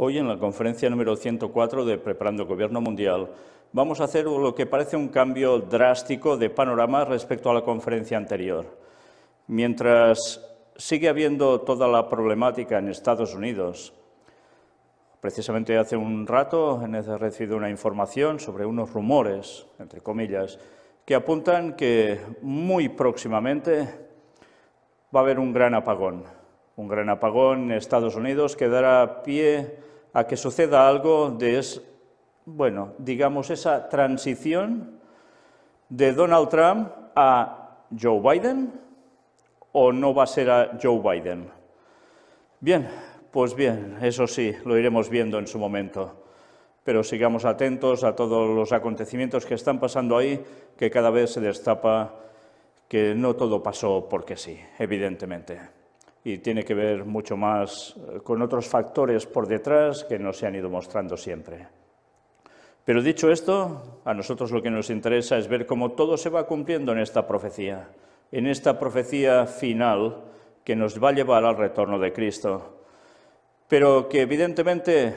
Hoy, en la conferencia número 104 de Preparando el Gobierno Mundial, vamos a hacer lo que parece un cambio drástico de panorama respecto a la conferencia anterior. Mientras sigue habiendo toda la problemática en Estados Unidos, precisamente hace un rato he recibido una información sobre unos rumores, entre comillas, que apuntan que muy próximamente va a haber un gran apagón un gran apagón en Estados Unidos que dará pie a que suceda algo de, es, bueno, digamos, esa transición de Donald Trump a Joe Biden o no va a ser a Joe Biden. Bien, pues bien, eso sí, lo iremos viendo en su momento. Pero sigamos atentos a todos los acontecimientos que están pasando ahí, que cada vez se destapa que no todo pasó porque sí, evidentemente y tiene que ver mucho más eh, con otros factores por detrás que no se han ido mostrando siempre. Pero dicho esto, a nosotros lo que nos interesa es ver cómo todo se va cumpliendo en esta profecía, en esta profecía final que nos va a llevar al retorno de Cristo. Pero que evidentemente,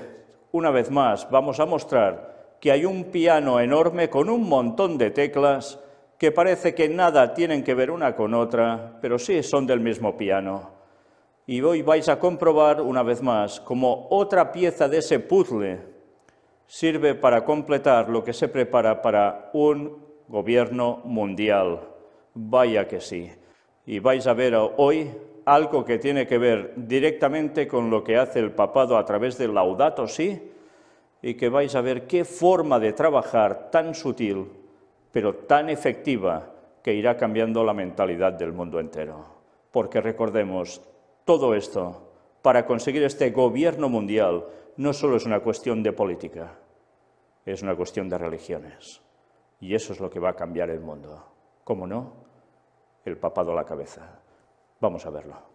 una vez más, vamos a mostrar que hay un piano enorme con un montón de teclas que parece que nada tienen que ver una con otra, pero sí son del mismo piano. Y hoy vais a comprobar una vez más cómo otra pieza de ese puzzle sirve para completar lo que se prepara para un gobierno mundial. Vaya que sí. Y vais a ver hoy algo que tiene que ver directamente con lo que hace el papado a través del laudato sí, y que vais a ver qué forma de trabajar tan sutil, pero tan efectiva, que irá cambiando la mentalidad del mundo entero. Porque recordemos, todo esto para conseguir este gobierno mundial no solo es una cuestión de política, es una cuestión de religiones. Y eso es lo que va a cambiar el mundo. ¿Cómo no? El papado a la cabeza. Vamos a verlo.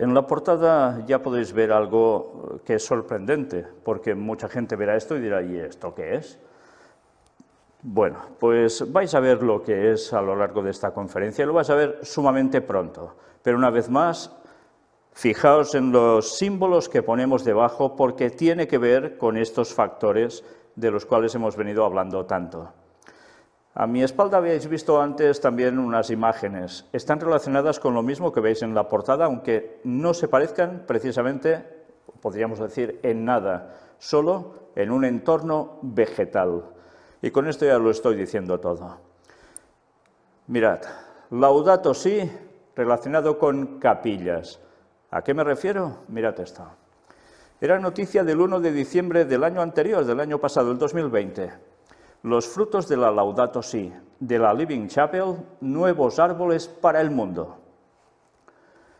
En la portada ya podéis ver algo que es sorprendente, porque mucha gente verá esto y dirá, ¿y esto qué es? Bueno, pues vais a ver lo que es a lo largo de esta conferencia, y lo vais a ver sumamente pronto. Pero una vez más, fijaos en los símbolos que ponemos debajo, porque tiene que ver con estos factores de los cuales hemos venido hablando tanto. A mi espalda habéis visto antes también unas imágenes. Están relacionadas con lo mismo que veis en la portada, aunque no se parezcan precisamente, podríamos decir, en nada, solo en un entorno vegetal. Y con esto ya lo estoy diciendo todo. Mirad, laudato sí relacionado con capillas. ¿A qué me refiero? Mirad esto. Era noticia del 1 de diciembre del año anterior, del año pasado, el 2020. Los frutos de la Laudato Si, de la Living Chapel, Nuevos Árboles para el Mundo.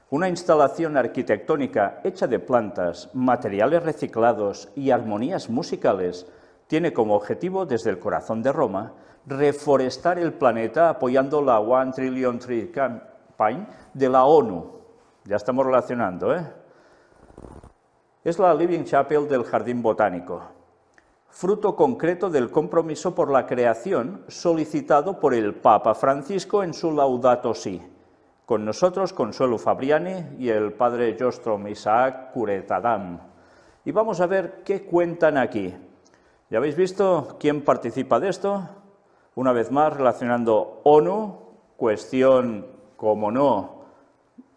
Una instalación arquitectónica hecha de plantas, materiales reciclados y armonías musicales tiene como objetivo, desde el corazón de Roma, reforestar el planeta apoyando la One Trillion Tree Campaign de la ONU. Ya estamos relacionando, ¿eh? Es la Living Chapel del Jardín Botánico, fruto concreto del compromiso por la creación solicitado por el Papa Francisco en su Laudato Si. Con nosotros Consuelo Fabriani y el padre Jostrom Isaac Curetadam. Y vamos a ver qué cuentan aquí. Ya habéis visto quién participa de esto, una vez más relacionando ONU, cuestión, como no,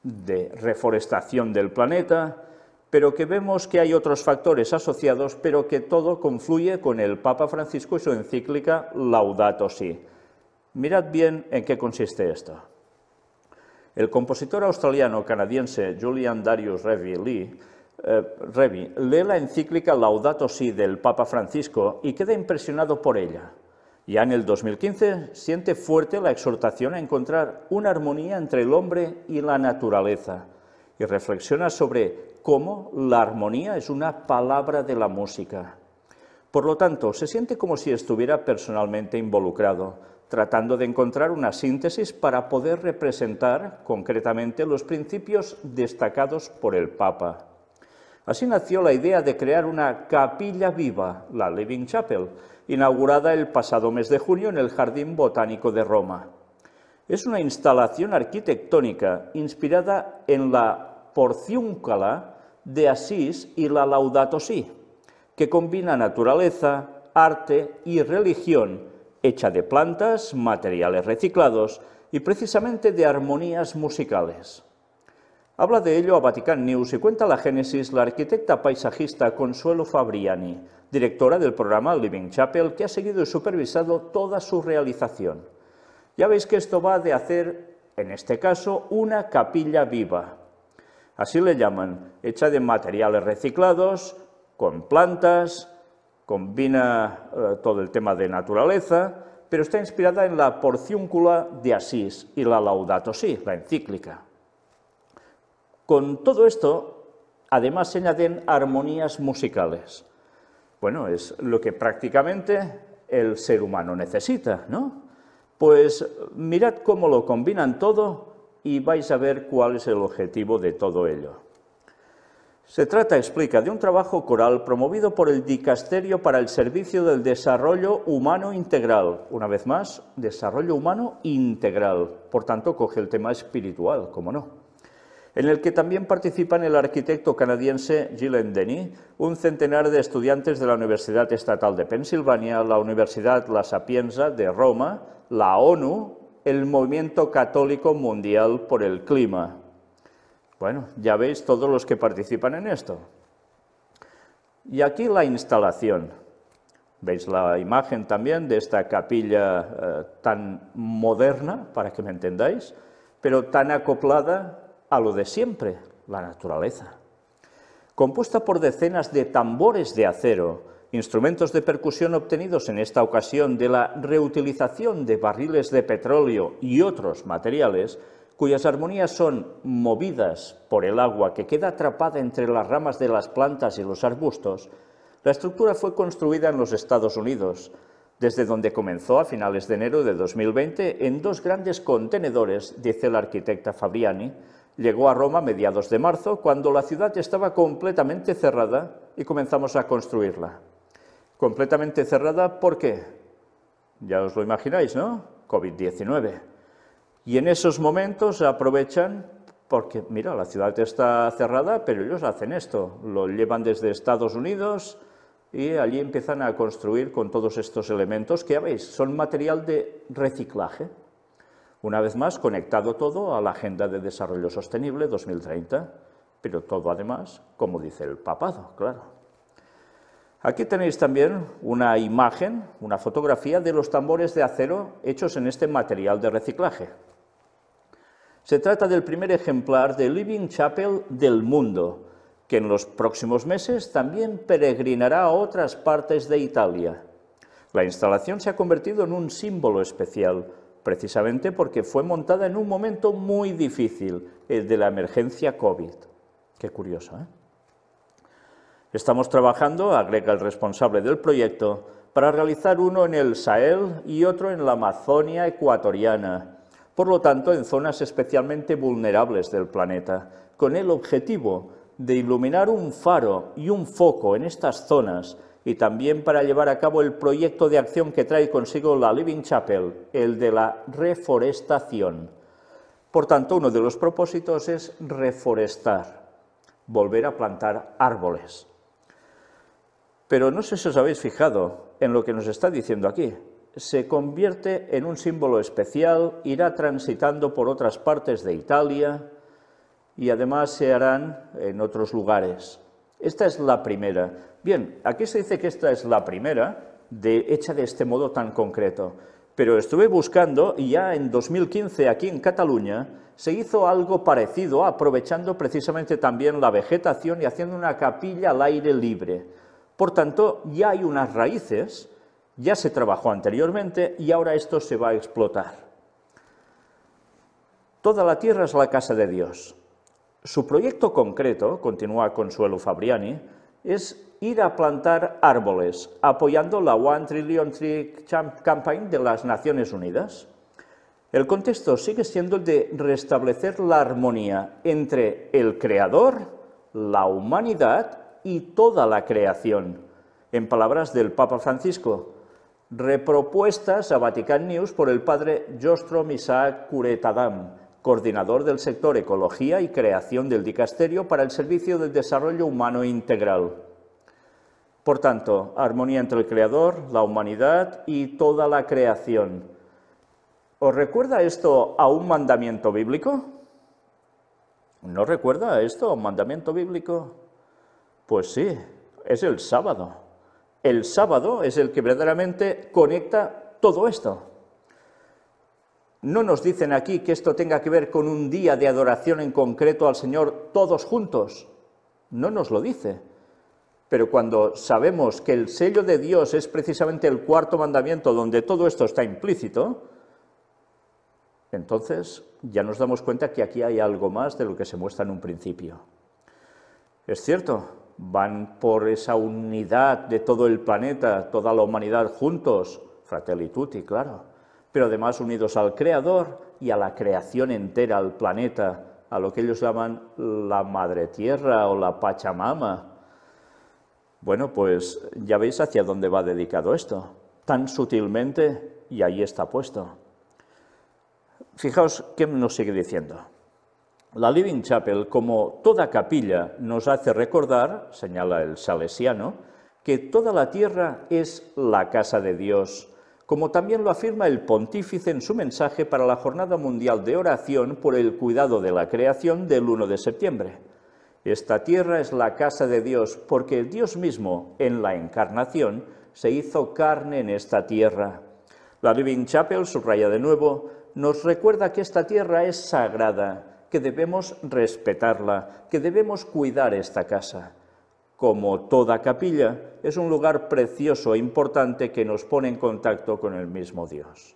de reforestación del planeta, pero que vemos que hay otros factores asociados, pero que todo confluye con el Papa Francisco y su encíclica Laudato Si. Mirad bien en qué consiste esto. El compositor australiano-canadiense Julian Darius Revy Lee eh, lee la encíclica Laudato Si del Papa Francisco y queda impresionado por ella. Ya en el 2015 siente fuerte la exhortación a encontrar una armonía entre el hombre y la naturaleza y reflexiona sobre ...como la armonía es una palabra de la música. Por lo tanto, se siente como si estuviera personalmente involucrado, tratando de encontrar una síntesis para poder representar concretamente los principios destacados por el Papa. Así nació la idea de crear una capilla viva, la Living Chapel, inaugurada el pasado mes de junio en el Jardín Botánico de Roma. Es una instalación arquitectónica inspirada en la porciúncala de Asís y la Laudato Si, que combina naturaleza, arte y religión, hecha de plantas, materiales reciclados y precisamente de armonías musicales. Habla de ello a Vatican News y cuenta la génesis la arquitecta paisajista Consuelo Fabriani, directora del programa Living Chapel, que ha seguido y supervisado toda su realización. Ya veis que esto va de hacer, en este caso, una capilla viva, así le llaman, hecha de materiales reciclados, con plantas, combina eh, todo el tema de naturaleza, pero está inspirada en la Porciúncula de Asís y la Laudato Si, la encíclica. Con todo esto, además se añaden armonías musicales. Bueno, es lo que prácticamente el ser humano necesita, ¿no? Pues mirad cómo lo combinan todo y vais a ver cuál es el objetivo de todo ello. Se trata, explica, de un trabajo coral promovido por el Dicasterio para el Servicio del Desarrollo Humano Integral. Una vez más, desarrollo humano integral. Por tanto, coge el tema espiritual, como no. En el que también participan el arquitecto canadiense Gilles Denis, un centenar de estudiantes de la Universidad Estatal de Pensilvania, la Universidad La Sapienza de Roma, la ONU, el movimiento católico mundial por el clima. Bueno, ya veis todos los que participan en esto. Y aquí la instalación. Veis la imagen también de esta capilla eh, tan moderna, para que me entendáis, pero tan acoplada a lo de siempre, la naturaleza. Compuesta por decenas de tambores de acero, Instrumentos de percusión obtenidos en esta ocasión de la reutilización de barriles de petróleo y otros materiales cuyas armonías son movidas por el agua que queda atrapada entre las ramas de las plantas y los arbustos, la estructura fue construida en los Estados Unidos, desde donde comenzó a finales de enero de 2020 en dos grandes contenedores, dice la arquitecta Fabriani. Llegó a Roma a mediados de marzo, cuando la ciudad estaba completamente cerrada y comenzamos a construirla completamente cerrada, ¿por qué? Ya os lo imagináis, ¿no? COVID-19. Y en esos momentos aprovechan, porque mira, la ciudad está cerrada, pero ellos hacen esto, lo llevan desde Estados Unidos y allí empiezan a construir con todos estos elementos que ya veis, son material de reciclaje. Una vez más, conectado todo a la Agenda de Desarrollo Sostenible 2030, pero todo además, como dice el papado, claro. Aquí tenéis también una imagen, una fotografía de los tambores de acero hechos en este material de reciclaje. Se trata del primer ejemplar de Living Chapel del mundo, que en los próximos meses también peregrinará a otras partes de Italia. La instalación se ha convertido en un símbolo especial, precisamente porque fue montada en un momento muy difícil, el de la emergencia COVID. Qué curioso, ¿eh? Estamos trabajando, agrega el responsable del proyecto, para realizar uno en el Sahel y otro en la Amazonia ecuatoriana, por lo tanto en zonas especialmente vulnerables del planeta, con el objetivo de iluminar un faro y un foco en estas zonas y también para llevar a cabo el proyecto de acción que trae consigo la Living Chapel, el de la reforestación. Por tanto, uno de los propósitos es reforestar, volver a plantar árboles. Pero no sé si os habéis fijado en lo que nos está diciendo aquí. Se convierte en un símbolo especial, irá transitando por otras partes de Italia y además se harán en otros lugares. Esta es la primera. Bien, aquí se dice que esta es la primera, de, hecha de este modo tan concreto. Pero estuve buscando y ya en 2015 aquí en Cataluña se hizo algo parecido, aprovechando precisamente también la vegetación y haciendo una capilla al aire libre. Por tanto, ya hay unas raíces, ya se trabajó anteriormente y ahora esto se va a explotar. Toda la tierra es la casa de Dios. Su proyecto concreto, continúa Consuelo Fabriani, es ir a plantar árboles, apoyando la One Trillion Tree Campaign de las Naciones Unidas. El contexto sigue siendo el de restablecer la armonía entre el creador, la humanidad y toda la creación. En palabras del Papa Francisco, repropuestas a Vatican News por el padre Jostro Isaac Curetadam, coordinador del sector Ecología y Creación del Dicasterio para el Servicio del Desarrollo Humano Integral. Por tanto, armonía entre el Creador, la humanidad y toda la creación. ¿Os recuerda esto a un mandamiento bíblico? ¿No recuerda esto a un mandamiento bíblico? Pues sí, es el sábado. El sábado es el que verdaderamente conecta todo esto. No nos dicen aquí que esto tenga que ver con un día de adoración en concreto al Señor todos juntos. No nos lo dice. Pero cuando sabemos que el sello de Dios es precisamente el cuarto mandamiento donde todo esto está implícito, entonces ya nos damos cuenta que aquí hay algo más de lo que se muestra en un principio. Es cierto, van por esa unidad de todo el planeta, toda la humanidad juntos, Fratelli Tutti, claro, pero además unidos al Creador y a la creación entera, al planeta, a lo que ellos llaman la Madre Tierra o la Pachamama. Bueno, pues ya veis hacia dónde va dedicado esto, tan sutilmente y ahí está puesto. Fijaos qué nos sigue diciendo. La Living Chapel, como toda capilla, nos hace recordar, señala el salesiano, que toda la tierra es la casa de Dios, como también lo afirma el pontífice en su mensaje para la Jornada Mundial de Oración por el Cuidado de la Creación del 1 de septiembre. Esta tierra es la casa de Dios porque Dios mismo, en la encarnación, se hizo carne en esta tierra. La Living Chapel, subraya de nuevo, nos recuerda que esta tierra es sagrada, que debemos respetarla, que debemos cuidar esta casa. Como toda capilla, es un lugar precioso e importante que nos pone en contacto con el mismo Dios.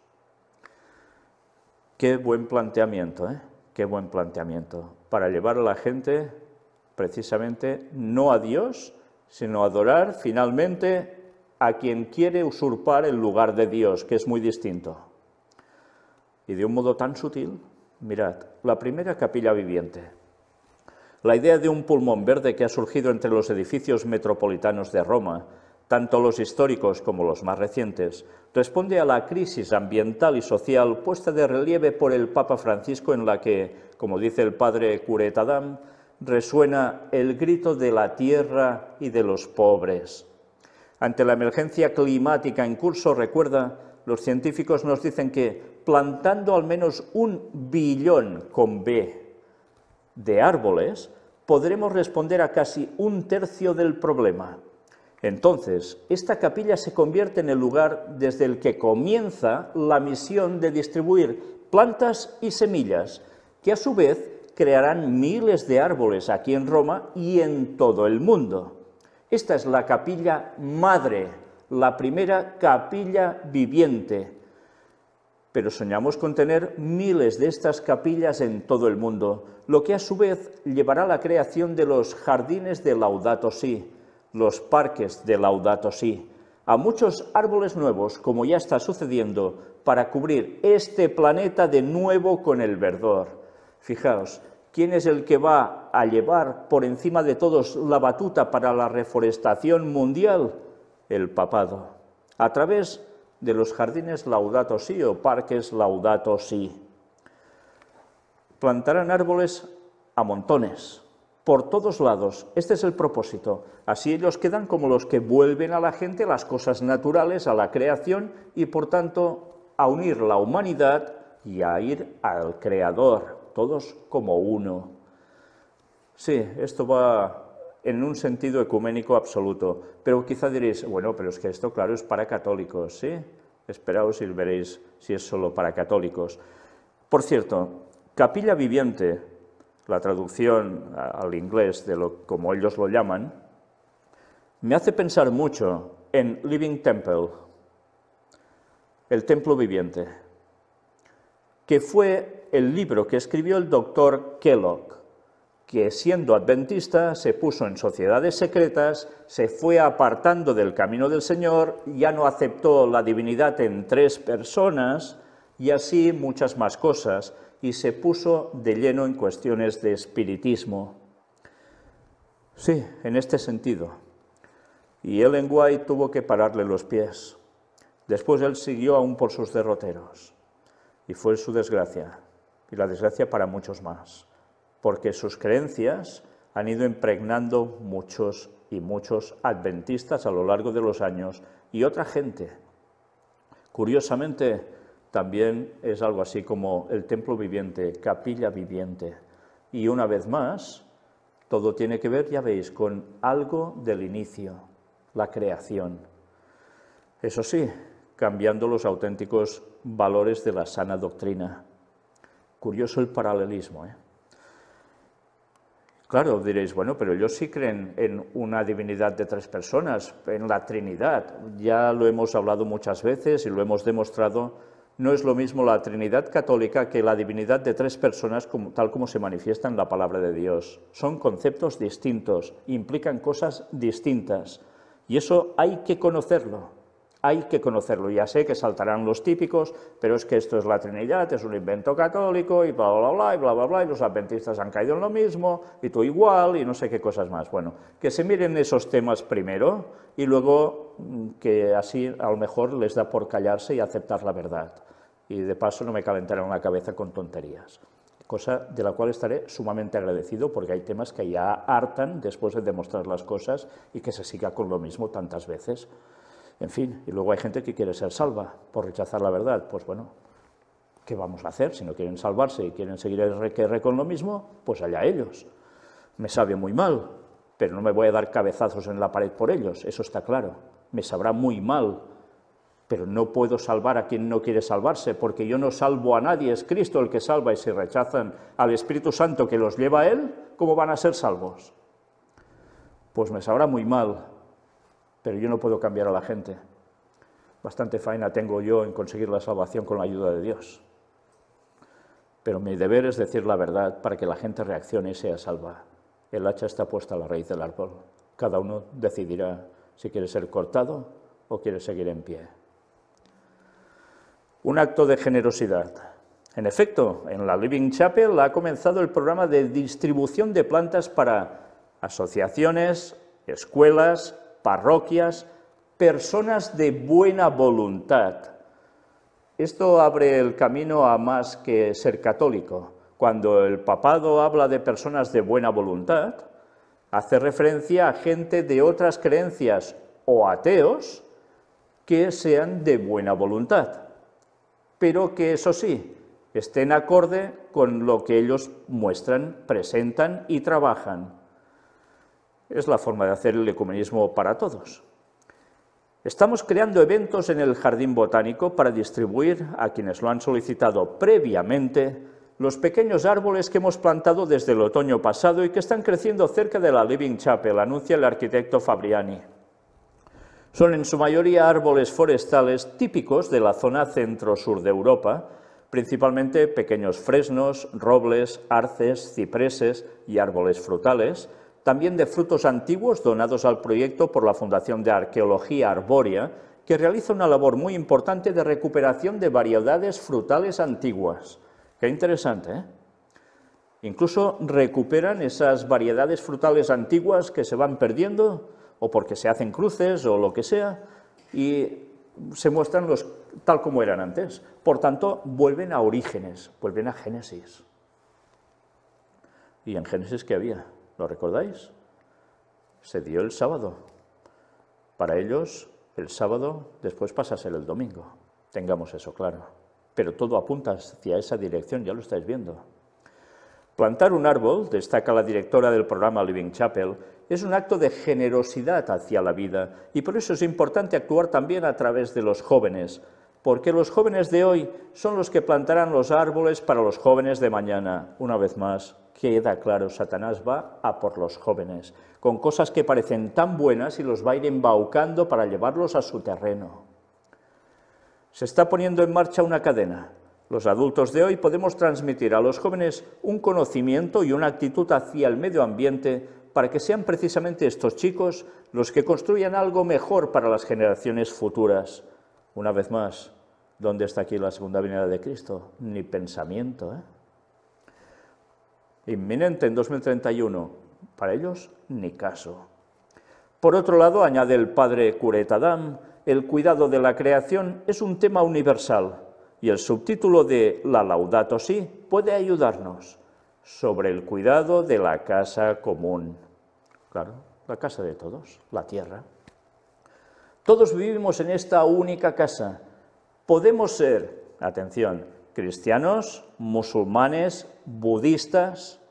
Qué buen planteamiento, ¿eh? Qué buen planteamiento. Para llevar a la gente, precisamente, no a Dios, sino a adorar finalmente a quien quiere usurpar el lugar de Dios, que es muy distinto. Y de un modo tan sutil, Mirad, la primera capilla viviente. La idea de un pulmón verde que ha surgido entre los edificios metropolitanos de Roma, tanto los históricos como los más recientes, responde a la crisis ambiental y social puesta de relieve por el Papa Francisco en la que, como dice el padre Curet Adam, resuena el grito de la tierra y de los pobres. Ante la emergencia climática en curso, recuerda, los científicos nos dicen que plantando al menos un billón con B de árboles, podremos responder a casi un tercio del problema. Entonces, esta capilla se convierte en el lugar desde el que comienza la misión de distribuir plantas y semillas, que a su vez crearán miles de árboles aquí en Roma y en todo el mundo. Esta es la capilla madre, la primera capilla viviente, pero soñamos con tener miles de estas capillas en todo el mundo, lo que a su vez llevará a la creación de los jardines de Laudato Si, los parques de Laudato Si, a muchos árboles nuevos, como ya está sucediendo, para cubrir este planeta de nuevo con el verdor. Fijaos, ¿quién es el que va a llevar por encima de todos la batuta para la reforestación mundial? El papado, a través de los jardines Laudato y o parques Laudatos Y. Plantarán árboles a montones, por todos lados. Este es el propósito. Así ellos quedan como los que vuelven a la gente las cosas naturales, a la creación y por tanto a unir la humanidad y a ir al Creador, todos como uno. Sí, esto va en un sentido ecuménico absoluto. Pero quizá diréis, bueno, pero es que esto, claro, es para católicos, ¿sí? Esperaos y veréis si es solo para católicos. Por cierto, capilla viviente, la traducción al inglés de lo, como ellos lo llaman, me hace pensar mucho en Living Temple, el templo viviente, que fue el libro que escribió el doctor Kellogg, que siendo adventista se puso en sociedades secretas, se fue apartando del camino del Señor, ya no aceptó la divinidad en tres personas y así muchas más cosas, y se puso de lleno en cuestiones de espiritismo. Sí, en este sentido. Y Ellen White tuvo que pararle los pies. Después él siguió aún por sus derroteros. Y fue su desgracia, y la desgracia para muchos más porque sus creencias han ido impregnando muchos y muchos adventistas a lo largo de los años y otra gente. Curiosamente, también es algo así como el templo viviente, capilla viviente. Y una vez más, todo tiene que ver, ya veis, con algo del inicio, la creación. Eso sí, cambiando los auténticos valores de la sana doctrina. Curioso el paralelismo, ¿eh? Claro, diréis, bueno, pero ellos sí creen en una divinidad de tres personas, en la Trinidad. Ya lo hemos hablado muchas veces y lo hemos demostrado. No es lo mismo la Trinidad católica que la divinidad de tres personas tal como se manifiesta en la palabra de Dios. Son conceptos distintos, implican cosas distintas. Y eso hay que conocerlo hay que conocerlo. Ya sé que saltarán los típicos, pero es que esto es la Trinidad, es un invento católico y bla, bla, bla, y bla, bla, bla, y los adventistas han caído en lo mismo, y tú igual, y no sé qué cosas más. Bueno, que se miren esos temas primero y luego mm, que así a lo mejor les da por callarse y aceptar la verdad. Y de paso no me calentarán la cabeza con tonterías cosa de la cual estaré sumamente agradecido porque hay temas que ya hartan después de demostrar las cosas y que se siga con lo mismo tantas veces. En fin, y luego hay gente que quiere ser salva por rechazar la verdad. Pues bueno, ¿qué vamos a hacer? Si no quieren salvarse y quieren seguir el que con lo mismo, pues allá ellos. Me sabe muy mal, pero no me voy a dar cabezazos en la pared por ellos, eso está claro. Me sabrá muy mal, pero no puedo salvar a quien no quiere salvarse, porque yo no salvo a nadie, es Cristo el que salva, y si rechazan al Espíritu Santo que los lleva a Él, ¿cómo van a ser salvos? Pues me sabrá muy mal, pero yo no puedo cambiar a la gente. Bastante faena tengo yo en conseguir la salvación con la ayuda de Dios. Pero mi deber es decir la verdad para que la gente reaccione y sea salva. El hacha está puesta a la raíz del árbol. Cada uno decidirá si quiere ser cortado o quiere seguir en pie. Un acto de generosidad. En efecto, en la Living Chapel ha comenzado el programa de distribución de plantas para asociaciones, escuelas, parroquias, personas de buena voluntad. Esto abre el camino a más que ser católico. Cuando el papado habla de personas de buena voluntad, hace referencia a gente de otras creencias o ateos que sean de buena voluntad, pero que eso sí, estén acorde con lo que ellos muestran, presentan y trabajan. Es la forma de hacer el ecumenismo para todos. Estamos creando eventos en el Jardín Botánico para distribuir a quienes lo han solicitado previamente los pequeños árboles que hemos plantado desde el otoño pasado y que están creciendo cerca de la Living Chapel, anuncia el arquitecto Fabriani. Son en su mayoría árboles forestales típicos de la zona centro-sur de Europa, principalmente pequeños fresnos, robles, arces, cipreses y árboles frutales, también de frutos antiguos donados al proyecto por la Fundación de Arqueología Arbórea, que realiza una labor muy importante de recuperación de variedades frutales antiguas. Qué interesante, ¿eh? Incluso recuperan esas variedades frutales antiguas que se van perdiendo, o porque se hacen cruces, o lo que sea, y se muestran los, tal como eran antes. Por tanto, vuelven a orígenes, vuelven a Génesis. ¿Y en Génesis qué había? ¿Lo recordáis? Se dio el sábado. Para ellos, el sábado después pasa a ser el domingo. Tengamos eso claro. Pero todo apunta hacia esa dirección, ya lo estáis viendo. Plantar un árbol, destaca la directora del programa Living Chapel, es un acto de generosidad hacia la vida y por eso es importante actuar también a través de los jóvenes, porque los jóvenes de hoy son los que plantarán los árboles para los jóvenes de mañana, una vez más queda claro, Satanás va a por los jóvenes, con cosas que parecen tan buenas y los va a ir embaucando para llevarlos a su terreno. Se está poniendo en marcha una cadena. Los adultos de hoy podemos transmitir a los jóvenes un conocimiento y una actitud hacia el medio ambiente para que sean precisamente estos chicos los que construyan algo mejor para las generaciones futuras. Una vez más, ¿dónde está aquí la segunda venida de Cristo? Ni pensamiento, ¿eh? inminente en 2031. Para ellos, ni caso. Por otro lado, añade el padre Curetadam, el cuidado de la creación es un tema universal y el subtítulo de La Laudato Si puede ayudarnos sobre el cuidado de la casa común. Claro, la casa de todos, la tierra. Todos vivimos en esta única casa. Podemos ser, atención, cristianos, musulmanes, budistas.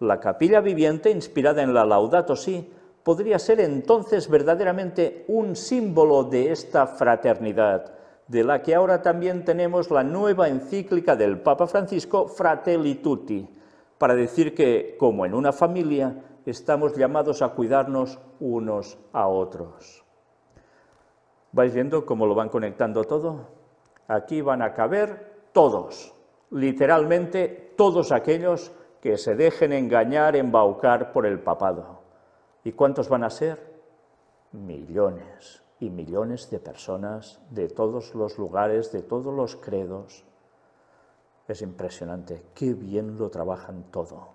La capilla viviente, inspirada en la Laudato Si, podría ser entonces verdaderamente un símbolo de esta fraternidad, de la que ahora también tenemos la nueva encíclica del Papa Francisco, Fratelli Tutti, para decir que, como en una familia, estamos llamados a cuidarnos unos a otros. ¿Vais viendo cómo lo van conectando todo? Aquí van a caber todos, literalmente todos aquellos que se dejen engañar, embaucar por el papado. ¿Y cuántos van a ser? Millones y millones de personas de todos los lugares, de todos los credos. Es impresionante, qué bien lo trabajan todo.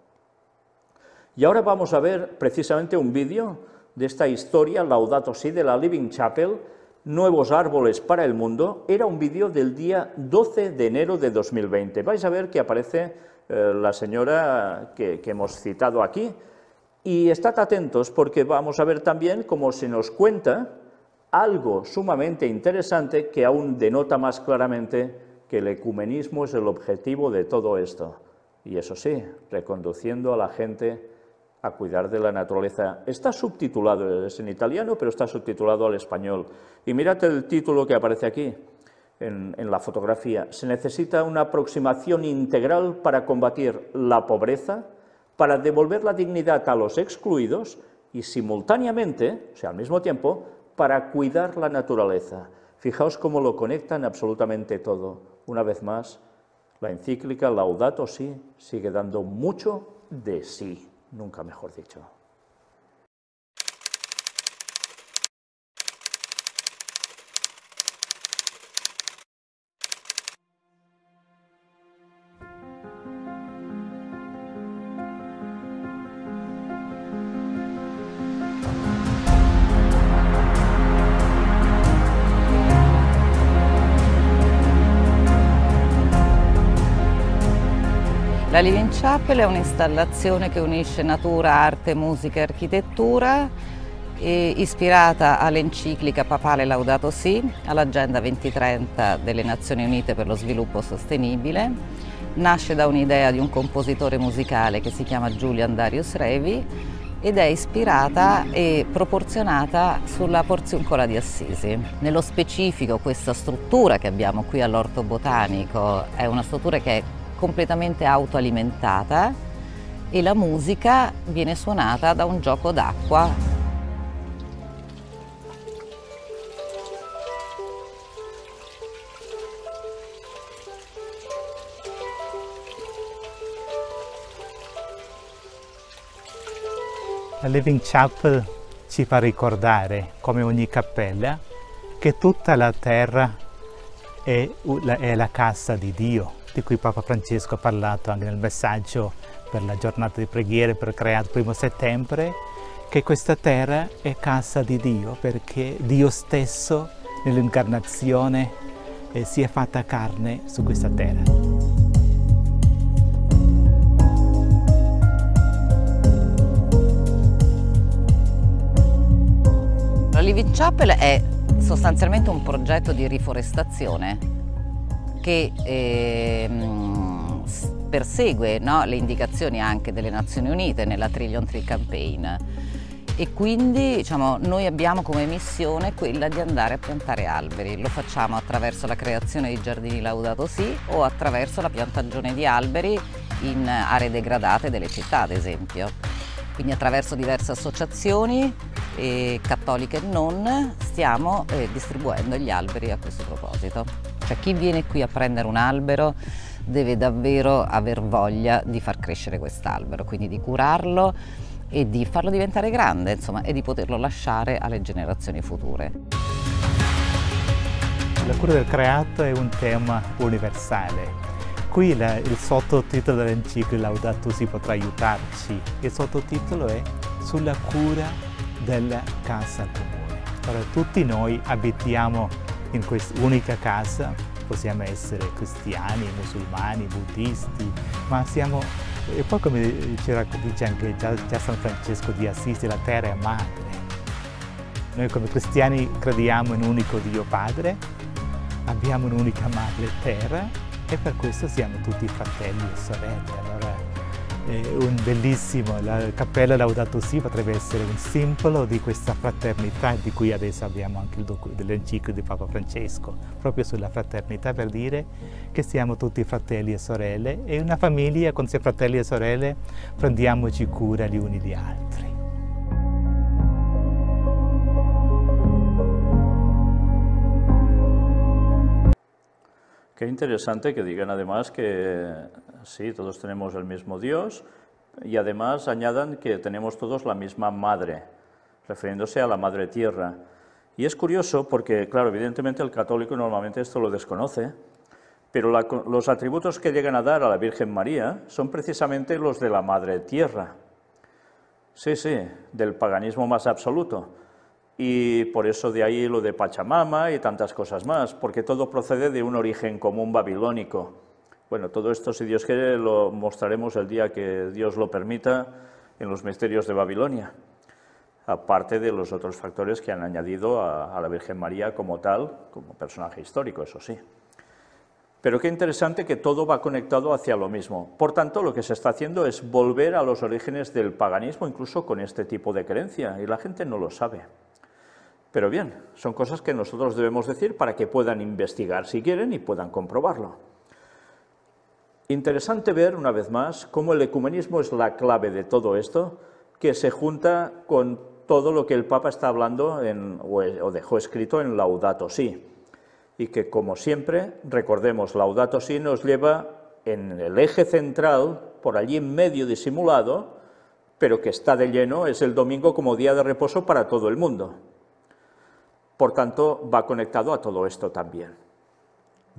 Y ahora vamos a ver precisamente un vídeo de esta historia, Laudato Si, de la Living Chapel, Nuevos Árboles para el Mundo, era un vídeo del día 12 de enero de 2020. Vais a ver que aparece eh, la señora que, que hemos citado aquí. Y estad atentos porque vamos a ver también cómo se nos cuenta algo sumamente interesante que aún denota más claramente que el ecumenismo es el objetivo de todo esto. Y eso sí, reconduciendo a la gente a cuidar de la naturaleza. Está subtitulado, es en italiano, pero está subtitulado al español. Y mirad el título que aparece aquí, en, la fotografía. Se necesita una aproximación integral para combatir la pobreza, para devolver la dignidad a los excluidos y simultáneamente, o sea, al mismo tiempo, para cuidar la naturaleza. Fijaos cómo lo conectan absolutamente todo. Una vez más, la encíclica Laudato Si sigue dando mucho de sí nunca mejor dicho. La Living Chapel è un'installazione che unisce natura, arte, musica e architettura ispirata all'enciclica papale Laudato Si, all'Agenda 2030 delle Nazioni Unite per lo Sviluppo Sostenibile. Nasce da un'idea di un compositore musicale che si chiama Julian Darius Revi ed è ispirata e proporzionata sulla Porziuncola di Assisi. Nello specifico questa struttura che abbiamo qui all'Orto Botanico è una struttura che è completamente autoalimentata e la musica viene suonata da un gioco d'acqua. La Living Chapel ci fa ricordare, come ogni cappella, che tutta la terra è la casa di Dio di cui Papa Francesco ha parlato anche nel messaggio per la giornata di preghiere per creato primo settembre, che questa terra è casa di Dio perché Dio stesso nell'incarnazione eh, si è fatta carne su questa terra. La Livit Chapel è sostanzialmente un progetto di riforestazione che eh, persegue no, le indicazioni anche delle Nazioni Unite nella Trillion Tree Campaign e quindi diciamo, noi abbiamo come missione quella di andare a piantare alberi. Lo facciamo attraverso la creazione di giardini laudato sì o attraverso la piantagione di alberi in aree degradate delle città ad esempio. Quindi attraverso diverse associazioni e cattoliche non, stiamo eh, distribuendo gli alberi a questo proposito. Cioè chi viene qui a prendere un albero deve davvero aver voglia di far crescere quest'albero, quindi di curarlo e di farlo diventare grande, insomma, e di poterlo lasciare alle generazioni future. La cura del creato è un tema universale. Qui la, il sottotitolo dell'enciclo Laudato si potrà aiutarci. Il sottotitolo è Sulla cura della casa comune. Allora, tutti noi abitiamo in questa unica casa, possiamo essere cristiani, musulmani, buddisti, ma siamo, e poi come dice anche già, già San Francesco di Assisi, la terra è madre. Noi come cristiani crediamo in un unico Dio Padre, abbiamo un'unica madre terra e per questo siamo tutti fratelli e sorelle. Allora, è un bellissimo, la cappella Laudato Si potrebbe essere un simbolo di questa fraternità di cui adesso abbiamo anche il dell'enciclo di Papa Francesco, proprio sulla fraternità per dire che siamo tutti fratelli e sorelle e una famiglia con sei fratelli e sorelle prendiamoci cura gli uni gli altri. Qué interesante que digan además que Sí, todos tenemos el mismo Dios y además añadan que tenemos todos la misma madre, refiriéndose a la madre tierra. Y es curioso porque, claro, evidentemente el católico normalmente esto lo desconoce, pero los atributos que llegan a dar a la Virgen María son precisamente los de la madre tierra. Sí, sí, del paganismo más absoluto. Y por eso de ahí lo de Pachamama y tantas cosas más, porque todo procede de un origen común babilónico. Bueno, todo esto, si Dios quiere, lo mostraremos el día que Dios lo permita en los misterios de Babilonia, aparte de los otros factores que han añadido a, la Virgen María como tal, como personaje histórico, eso sí. Pero qué interesante que todo va conectado hacia lo mismo. Por tanto, lo que se está haciendo es volver a los orígenes del paganismo, incluso con este tipo de creencia, y la gente no lo sabe. Pero bien, son cosas que nosotros debemos decir para que puedan investigar si quieren y puedan comprobarlo. Interesante ver, una vez más, cómo el ecumenismo es la clave de todo esto, que se junta con todo lo que el Papa está hablando o dejó escrito en Laudato Si. Y que, como siempre, recordemos, Laudato Si nos lleva en el eje central, por allí en medio disimulado, pero que está de lleno, es el domingo como día de reposo para todo el mundo. Por tanto, va conectado a todo esto también.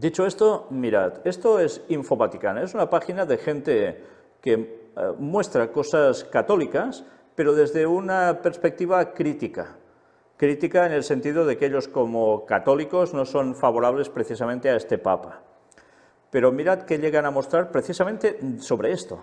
Dicho esto, mirad, esto es Infovaticana, es una página de gente que eh, muestra cosas católicas, pero desde una perspectiva crítica. Crítica en el sentido de que ellos como católicos no son favorables precisamente a este Papa. Pero mirad que llegan a mostrar precisamente sobre esto.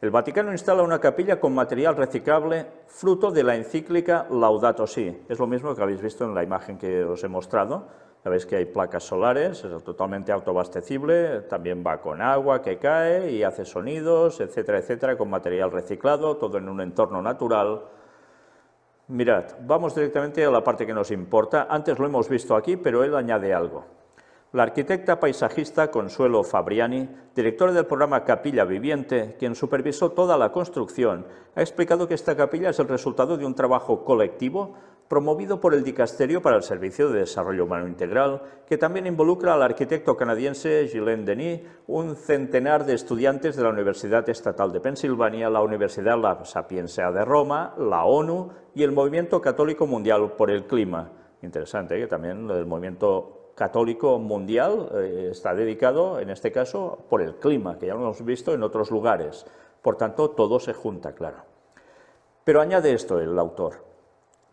El Vaticano instala una capilla con material reciclable, fruto de la encíclica Laudato Si. Es lo mismo que habéis visto en la imagen que os he mostrado veis que hay placas solares, es totalmente autoabastecible, también va con agua que cae y hace sonidos, etcétera, etcétera, con material reciclado, todo en un entorno natural. Mirad, vamos directamente a la parte que nos importa. Antes lo hemos visto aquí, pero él añade algo. La arquitecta paisajista Consuelo Fabriani, directora del programa Capilla Viviente, quien supervisó toda la construcción, ha explicado que esta capilla es el resultado de un trabajo colectivo promovido por el Dicasterio para el Servicio de Desarrollo Humano Integral, que también involucra al arquitecto canadiense Gilles Denis, un centenar de estudiantes de la Universidad Estatal de Pensilvania, la Universidad La Sapienza de Roma, la ONU y el Movimiento Católico Mundial por el Clima. Interesante que ¿eh? también el Movimiento Católico Mundial eh, está dedicado, en este caso, por el clima, que ya lo hemos visto en otros lugares. Por tanto, todo se junta, claro. Pero añade esto el autor.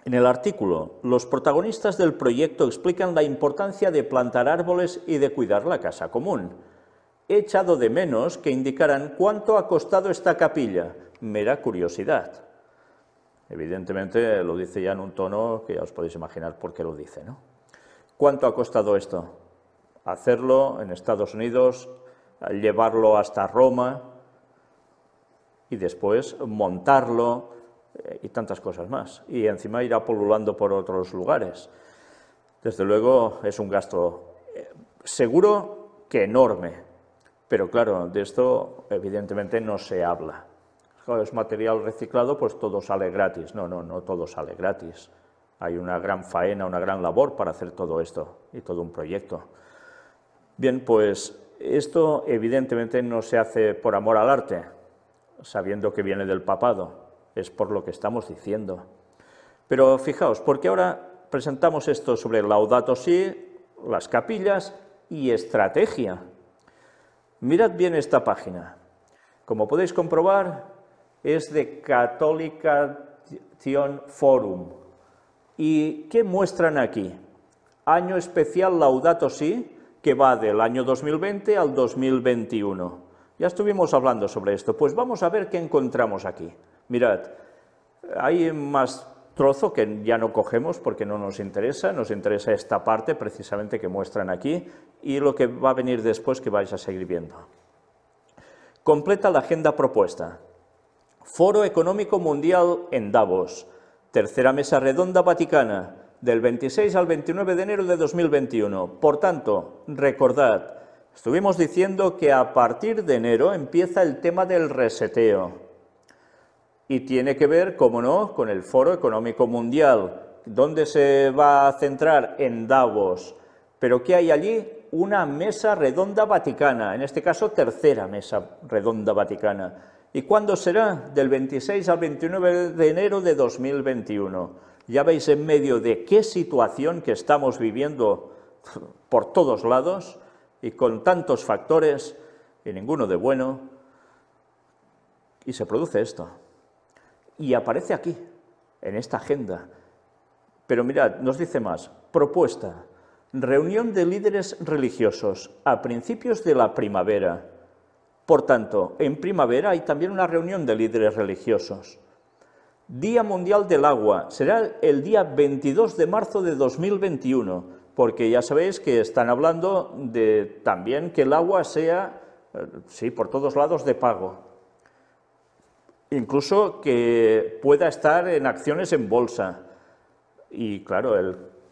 En el artículo, los protagonistas del proyecto explican la importancia de plantar árboles y de cuidar la casa común. He echado de menos que indicaran cuánto ha costado esta capilla, mera curiosidad. Evidentemente lo dice ya en un tono que ya os podéis imaginar por qué lo dice. ¿no? ¿Cuánto ha costado esto? Hacerlo en Estados Unidos, llevarlo hasta Roma y después montarlo, eh, y tantas cosas más. Y encima irá polulando por otros lugares. Desde luego es un gasto eh, seguro que enorme, pero claro, de esto evidentemente no se habla. es material reciclado, pues todo sale gratis. No, no, no todo sale gratis. Hay una gran faena, una gran labor para hacer todo esto y todo un proyecto. Bien, pues esto evidentemente no se hace por amor al arte, sabiendo que viene del papado es por lo que estamos diciendo. Pero fijaos, porque ahora presentamos esto sobre Laudato Si, las capillas y estrategia. Mirad bien esta página. Como podéis comprobar, es de Catolicación Forum. ¿Y qué muestran aquí? Año especial Laudato Si, que va del año 2020 al 2021. Ya estuvimos hablando sobre esto, pues vamos a ver qué encontramos aquí mirad, hay más trozo que ya no cogemos porque no nos interesa, nos interesa esta parte precisamente que muestran aquí y lo que va a venir después que vais a seguir viendo. Completa la agenda propuesta. Foro Económico Mundial en Davos, tercera mesa redonda vaticana, del 26 al 29 de enero de 2021. Por tanto, recordad, estuvimos diciendo que a partir de enero empieza el tema del reseteo y tiene que ver, como no, con el Foro Económico Mundial, donde se va a centrar en Davos. Pero ¿qué hay allí? Una mesa redonda vaticana, en este caso tercera mesa redonda vaticana. ¿Y cuándo será? Del 26 al 29 de enero de 2021. Ya veis en medio de qué situación que estamos viviendo por todos lados y con tantos factores, y ninguno de bueno, y se produce esto y aparece aquí, en esta agenda. Pero mirad, nos dice más, propuesta, reunión de líderes religiosos a principios de la primavera. Por tanto, en primavera hay también una reunión de líderes religiosos. Día Mundial del Agua será el día 22 de marzo de 2021, porque ya sabéis que están hablando de también que el agua sea, eh, sí, por todos lados de pago incluso que pueda estar en acciones en bolsa. Y claro,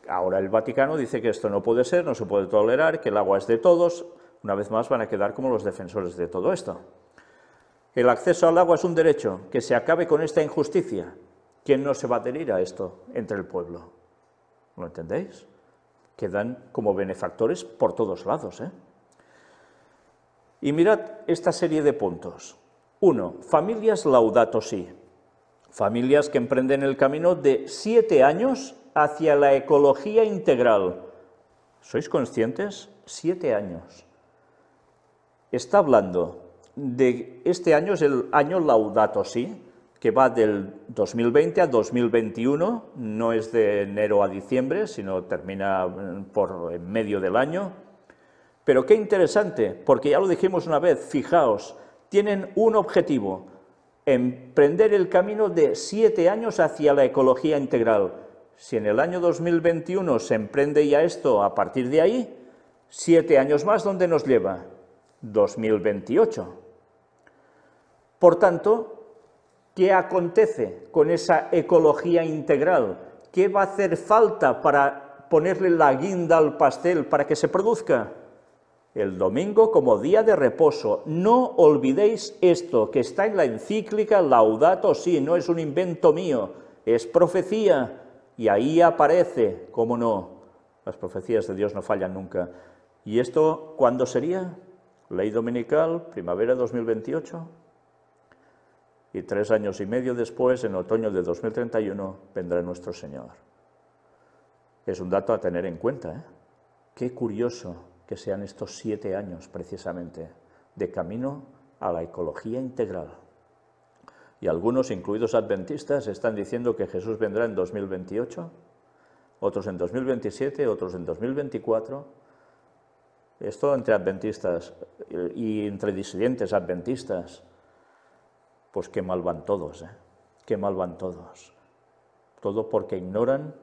ahora el Vaticano dice que esto no puede ser, no se puede tolerar, que el agua es de todos. Una vez más van a quedar como los defensores de todo esto. El acceso al agua es un derecho, que se acabe con esta injusticia. ¿Quién no se va a adherir a esto entre el pueblo? ¿Lo entendéis? Quedan como benefactores por todos lados. ¿eh? Y mirad esta serie de puntos. Uno, Familias Laudato Si. Familias que emprenden el camino de siete años hacia la ecología integral. ¿Sois conscientes? Siete años. Está hablando de este año, es el año Laudato Si, que va del 2020 a 2021, no es de enero a diciembre, sino termina mm, por en medio del año. Pero qué interesante, porque ya lo dijimos una vez, fijaos, tienen un objetivo, emprender el camino de siete años hacia la ecología integral. Si en el año 2021 se emprende ya esto a partir de ahí, siete años más, ¿dónde nos lleva? 2028. Por tanto, ¿qué acontece con esa ecología integral? ¿Qué va a hacer falta para ponerle la guinda al pastel para que se produzca? el domingo como día de reposo. No olvidéis esto que está en la encíclica Laudato Si, no es un invento mío, es profecía y ahí aparece, cómo no, las profecías de Dios no fallan nunca. ¿Y esto cuándo sería? Ley dominical, primavera 2028. Y tres años y medio después, en otoño de 2031, vendrá nuestro Señor. Es un dato a tener en cuenta. ¿eh? Qué curioso que sean estos siete años precisamente de camino a la ecología integral. Y algunos, incluidos adventistas, están diciendo que Jesús vendrá en 2028, otros en 2027, otros en 2024. Esto entre adventistas y entre disidentes adventistas, pues qué mal van todos, ¿eh? qué mal van todos. Todo porque ignoran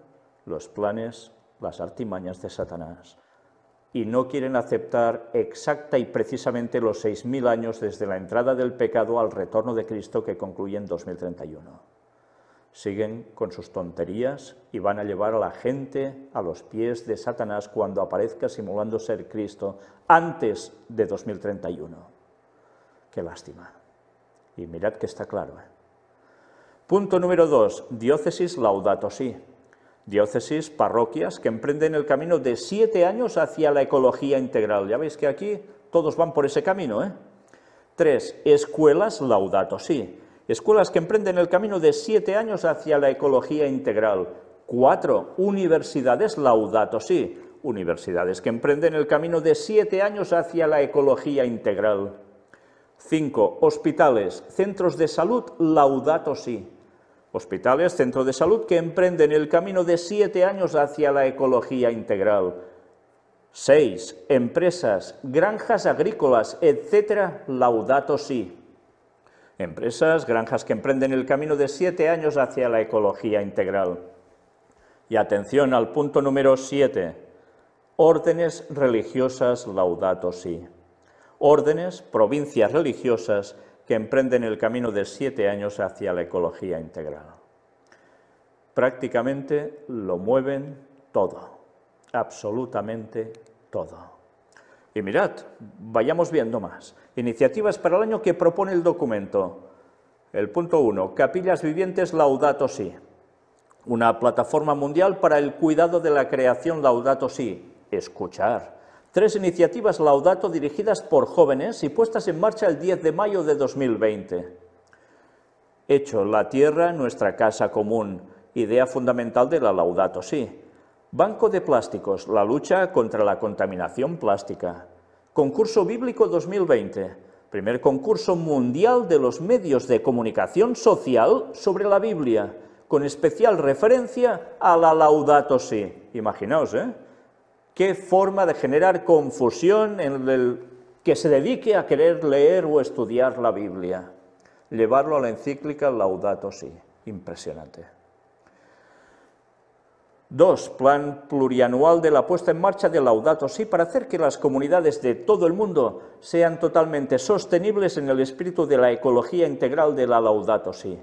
los planes, las artimañas de Satanás y no quieren aceptar exacta y precisamente los 6.000 años desde la entrada del pecado al retorno de Cristo que concluye en 2031. Siguen con sus tonterías y van a llevar a la gente a los pies de Satanás cuando aparezca simulando ser Cristo antes de 2031. Qué lástima. Y mirad que está claro. ¿eh? Punto número 2. Diócesis Laudato Si diócesis, parroquias, que emprenden el camino de siete años hacia la ecología integral. Ya veis que aquí todos van por ese camino. ¿eh? Tres, escuelas laudato sí. Escuelas que emprenden el camino de siete años hacia la ecología integral. Cuatro, universidades laudato sí. Universidades que emprenden el camino de siete años hacia la ecología integral. Cinco, hospitales, centros de salud laudato sí. Hospitales, centros de salud que emprenden el camino de siete años hacia la ecología integral. Seis, empresas, granjas agrícolas, etcétera, laudato sí. Empresas, granjas que emprenden el camino de siete años hacia la ecología integral. Y atención al punto número siete, órdenes religiosas, laudato sí. Órdenes, provincias religiosas que emprenden el camino de siete años hacia la ecología integral. Prácticamente lo mueven todo, absolutamente todo. Y mirad, vayamos viendo más. Iniciativas para el año que propone el documento. El punto uno, Capillas Vivientes Laudato Si, una plataforma mundial para el cuidado de la creación Laudato Si, escuchar, tres iniciativas Laudato dirigidas por jóvenes y puestas en marcha el 10 de mayo de 2020. Hecho, la tierra, nuestra casa común, idea fundamental de la Laudato Si. Banco de plásticos, la lucha contra la contaminación plástica. Concurso Bíblico 2020, primer concurso mundial de los medios de comunicación social sobre la Biblia, con especial referencia a la Laudato Si. Imaginaos, ¿eh? qué forma de generar confusión en el que se dedique a querer leer o estudiar la Biblia. Llevarlo a la encíclica Laudato Si. Impresionante. Dos, plan plurianual de la puesta en marcha de Laudato Si para hacer que las comunidades de todo el mundo sean totalmente sostenibles en el espíritu de la ecología integral de la Laudato Si.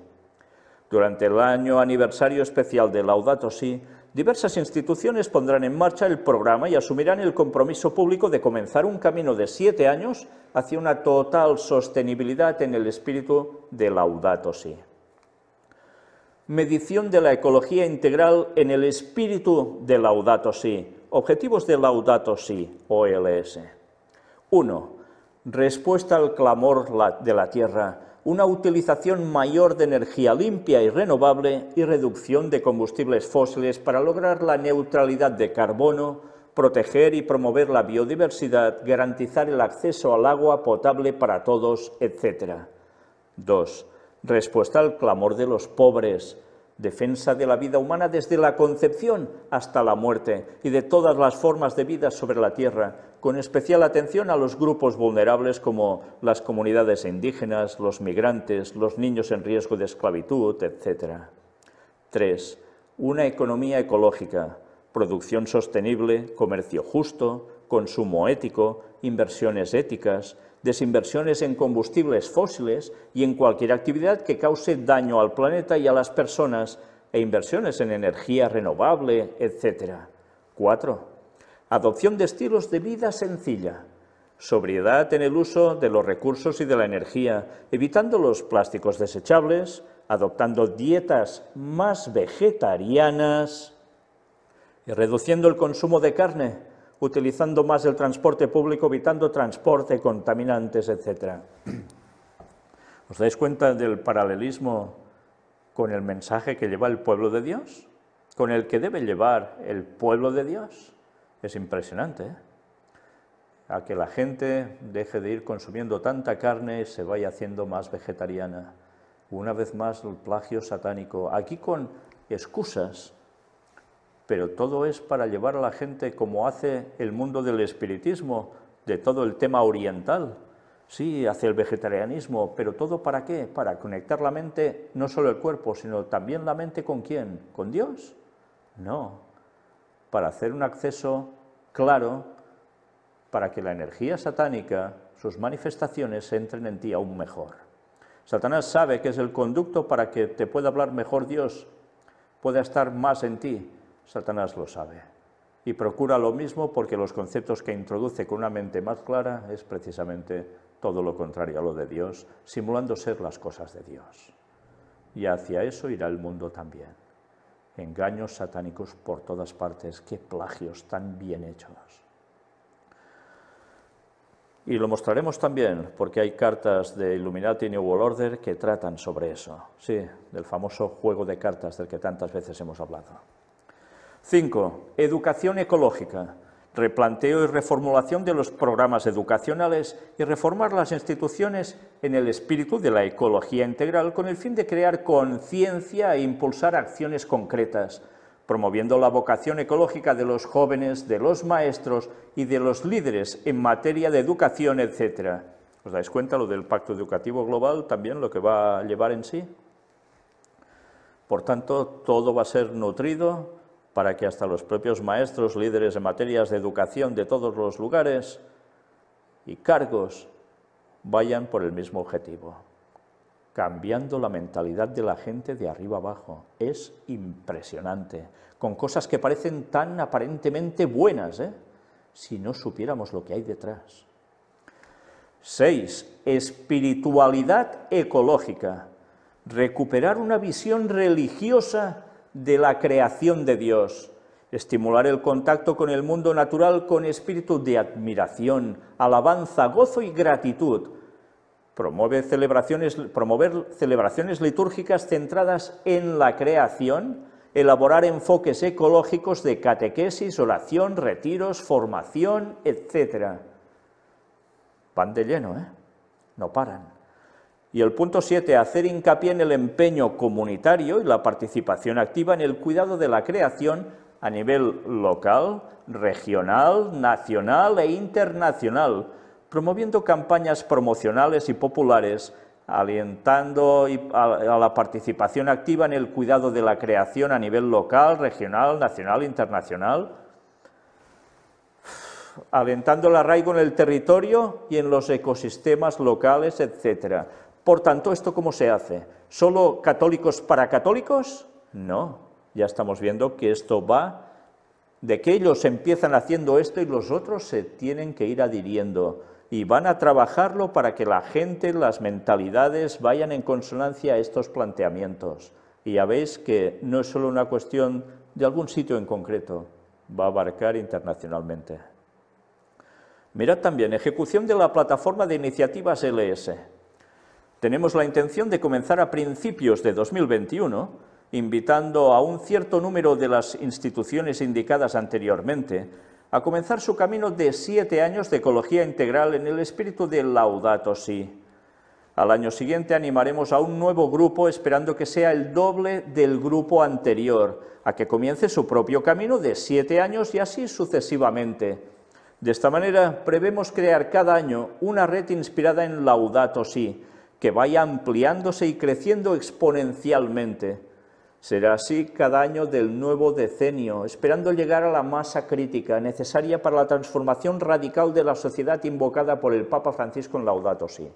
Durante el año aniversario especial de Laudato Si, diversas instituciones pondrán en marcha el programa y asumirán el compromiso público de comenzar un camino de siete años hacia una total sostenibilidad en el espíritu de Laudato Si. Medición de la ecología integral en el espíritu de Laudato Si. Objetivos de Laudato Si, OLS. 1. Respuesta al clamor de la Tierra una utilización mayor de energía limpia y renovable y reducción de combustibles fósiles para lograr la neutralidad de carbono, proteger y promover la biodiversidad, garantizar el acceso al agua potable para todos, etc. 2. Respuesta al clamor de los pobres, defensa de la vida humana desde la concepción hasta la muerte y de todas las formas de vida sobre la tierra, con especial atención a los grupos vulnerables como las comunidades indígenas, los migrantes, los niños en riesgo de esclavitud, etc. 3. Una economía ecológica, producción sostenible, comercio justo, consumo ético, inversiones éticas, desinversiones en combustibles fósiles y en cualquier actividad que cause daño al planeta y a las personas, e inversiones en energía renovable, etc. 4 adopción de estilos de vida sencilla, sobriedad en el uso de los recursos y de la energía, evitando los plásticos desechables, adoptando dietas más vegetarianas, y reduciendo el consumo de carne, utilizando más el transporte público, evitando transporte, contaminantes, etc. ¿Os dais cuenta del paralelismo con el mensaje que lleva el pueblo de Dios? ¿Con el que debe llevar el pueblo de Dios? Es impresionante. ¿eh? A que la gente deje de ir consumiendo tanta carne y se vaya haciendo más vegetariana. Una vez más el plagio satánico. Aquí con excusas, pero todo es para llevar a la gente como hace el mundo del espiritismo, de todo el tema oriental. Sí, hacia el vegetarianismo, pero todo para qué? Para conectar la mente, no solo el cuerpo, sino también la mente con quién? ¿Con Dios? No, para hacer un acceso claro para que la energía satánica, sus manifestaciones, entren en ti aún mejor. Satanás sabe que es el conducto para que te pueda hablar mejor Dios, pueda estar más en ti. Satanás lo sabe. Y procura lo mismo porque los conceptos que introduce con una mente más clara es precisamente todo lo contrario a lo de Dios, simulando ser las cosas de Dios. Y hacia eso irá el mundo también engaños satánicos por todas partes, qué plagios tan bien hechos. Y lo mostraremos también, porque hay cartas de Illuminati y New World Order que tratan sobre eso, sí, del famoso juego de cartas del que tantas veces hemos hablado. 5. Educación ecológica replanteo y reformulación de los programas educacionales y reformar las instituciones en el espíritu de la ecología integral con el fin de crear conciencia e impulsar acciones concretas, promoviendo la vocación ecológica de los jóvenes, de los maestros y de los líderes en materia de educación, etc. ¿Os dais cuenta lo del Pacto Educativo Global también, lo que va a llevar en sí? Por tanto, todo va a ser nutrido, para que hasta los propios maestros, líderes en materias de educación de todos los lugares y cargos vayan por el mismo objetivo, cambiando la mentalidad de la gente de arriba abajo. Es impresionante, con cosas que parecen tan aparentemente buenas, ¿eh? si no supiéramos lo que hay detrás. 6. Espiritualidad ecológica. Recuperar una visión religiosa de la creación de Dios, estimular el contacto con el mundo natural con espíritu de admiración, alabanza, gozo y gratitud, celebraciones, promover celebraciones litúrgicas centradas en la creación, elaborar enfoques ecológicos de catequesis, oración, retiros, formación, etc. Van de lleno, ¿eh? No paran. Y el punto 7, hacer hincapié en el empeño comunitario y la participación activa en el cuidado de la creación a nivel local, regional, nacional e internacional, promoviendo campañas promocionales y populares, alentando a la participación activa en el cuidado de la creación a nivel local, regional, nacional e internacional, alentando el arraigo en el territorio y en los ecosistemas locales, etc. Por tanto, ¿esto cómo se hace? ¿Solo católicos para católicos? No, ya estamos viendo que esto va de que ellos empiezan haciendo esto y los otros se tienen que ir adhiriendo y van a trabajarlo para que la gente, las mentalidades vayan en consonancia a estos planteamientos. Y ya veis que no es solo una cuestión de algún sitio en concreto, va a abarcar internacionalmente. Mirad también, ejecución de la plataforma de iniciativas LS. Tenemos la intención de comenzar a principios de 2021, invitando a un cierto número de las instituciones indicadas anteriormente a comenzar su camino de siete años de ecología integral en el espíritu de Laudato Si. Al año siguiente animaremos a un nuevo grupo esperando que sea el doble del grupo anterior, a que comience su propio camino de siete años y así sucesivamente. De esta manera prevemos crear cada año una red inspirada en Laudato Si, que vaya ampliándose y creciendo exponencialmente. Será así cada año del nuevo decenio, esperando llegar a la masa crítica necesaria para la transformación radical de la sociedad invocada por el Papa Francisco en Laudato Si.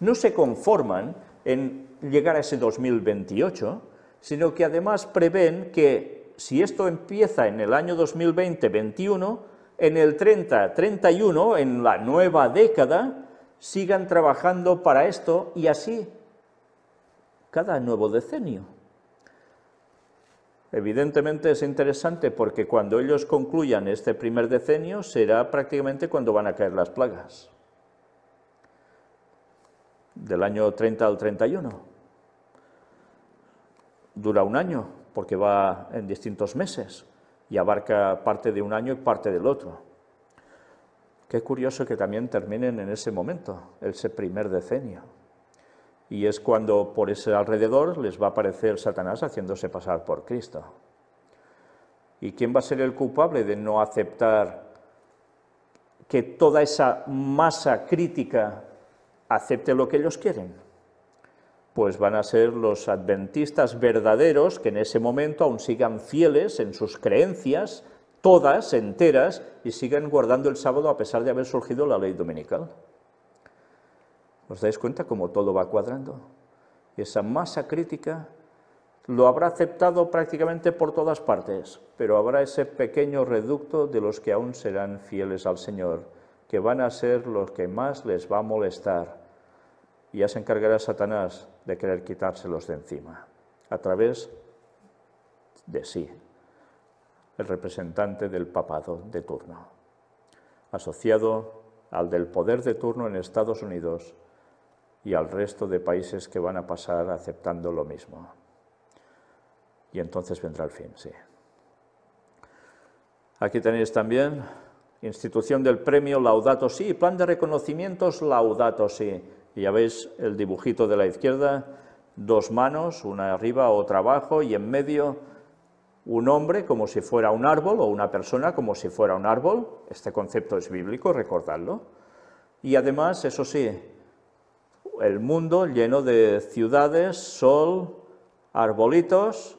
No se conforman en llegar a ese 2028, sino que además prevén que si esto empieza en el año 2020-21, en el 30-31, en la nueva década, sigan trabajando para esto y así cada nuevo decenio. Evidentemente es interesante porque cuando ellos concluyan este primer decenio será prácticamente cuando van a caer las plagas, del año 30 al 31. Dura un año porque va en distintos meses y abarca parte de un año y parte del otro. Qué curioso que también terminen en ese momento, ese primer decenio. Y es cuando por ese alrededor les va a aparecer Satanás haciéndose pasar por Cristo. ¿Y quién va a ser el culpable de no aceptar que toda esa masa crítica acepte lo que ellos quieren? Pues van a ser los adventistas verdaderos que en ese momento aún sigan fieles en sus creencias, todas enteras y siguen guardando el sábado a pesar de haber surgido la ley dominical. ¿Os dais cuenta cómo todo va cuadrando? Esa masa crítica lo habrá aceptado prácticamente por todas partes, pero habrá ese pequeño reducto de los que aún serán fieles al Señor, que van a ser los que más les va a molestar. Y ya se encargará Satanás de querer quitárselos de encima, a través de sí, el representante del papado de turno, asociado al del poder de turno en Estados Unidos y al resto de países que van a pasar aceptando lo mismo. Y entonces vendrá el fin, sí. Aquí tenéis también institución del premio Laudato Si, plan de reconocimientos Laudato Si. Y ya veis el dibujito de la izquierda, dos manos, una arriba, otra abajo, y en medio un hombre como si fuera un árbol o una persona como si fuera un árbol. Este concepto es bíblico, recordadlo. Y además, eso sí, el mundo lleno de ciudades, sol, arbolitos,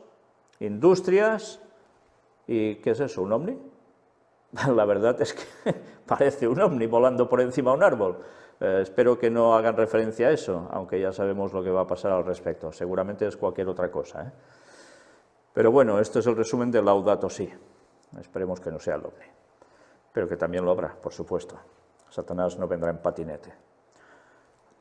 industrias y ¿qué es eso? ¿Un ovni? La verdad es que parece un ovni volando por encima de un árbol. Eh, espero que no hagan referencia a eso, aunque ya sabemos lo que va a pasar al respecto. Seguramente es cualquier otra cosa. ¿eh? Pero bueno, esto es el resumen de Laudato Si. Esperemos que no sea el pero que también lo habrá, por supuesto. Satanás no vendrá en patinete.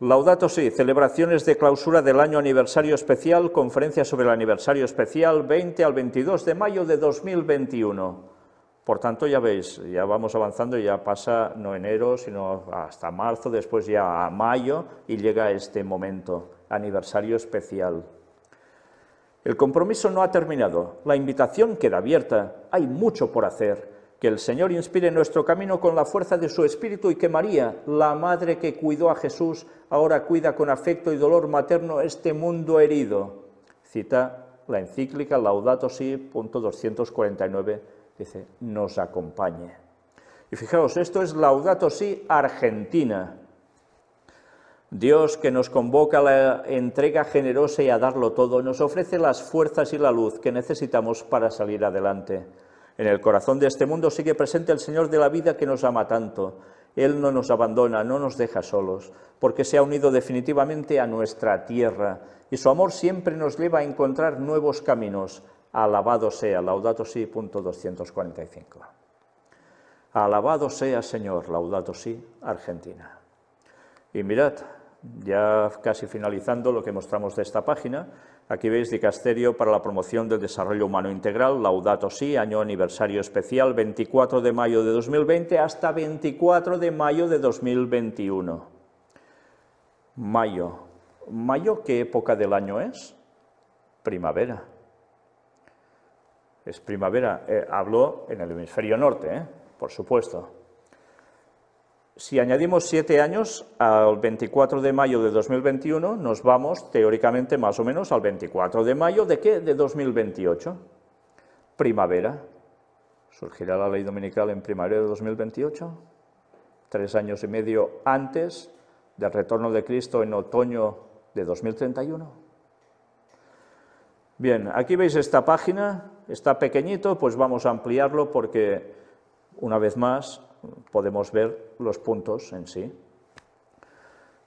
Laudato Si, celebraciones de clausura del año aniversario especial, conferencia sobre el aniversario especial 20 al 22 de mayo de 2021. Por tanto, ya veis, ya vamos avanzando, ya pasa no enero, sino hasta marzo, después ya a mayo y llega este momento, aniversario especial. El compromiso no ha terminado, la invitación queda abierta, hay mucho por hacer. Que el Señor inspire nuestro camino con la fuerza de su Espíritu y que María, la Madre que cuidó a Jesús, ahora cuida con afecto y dolor materno este mundo herido. Cita la encíclica Laudato Si, punto 249, dice, nos acompañe. Y fijaos, esto es Laudato Si Argentina, Dios que nos convoca a la entrega generosa y a darlo todo, nos ofrece las fuerzas y la luz que necesitamos para salir adelante. En el corazón de este mundo sigue presente el Señor de la vida que nos ama tanto. Él no nos abandona, no nos deja solos, porque se ha unido definitivamente a nuestra tierra y su amor siempre nos lleva a encontrar nuevos caminos. Alabado sea, laudato si, punto 245. Alabado sea, Señor, laudato si, Argentina. Y mirad, ya casi finalizando lo que mostramos de esta página, aquí veis Dicasterio para la promoción del desarrollo humano integral, Laudato sí, año aniversario especial, 24 de mayo de 2020 hasta 24 de mayo de 2021. Mayo. ¿Mayo qué época del año es? Primavera. Es primavera. Eh, hablo en el hemisferio norte, ¿eh? por supuesto. Si añadimos siete años al 24 de mayo de 2021, nos vamos teóricamente más o menos al 24 de mayo de qué? De 2028. Primavera. ¿Surgirá la ley dominical en primavera de 2028? Tres años y medio antes del retorno de Cristo en otoño de 2031. Bien, aquí veis esta página, está pequeñito, pues vamos a ampliarlo porque, una vez más, podemos ver los puntos en sí.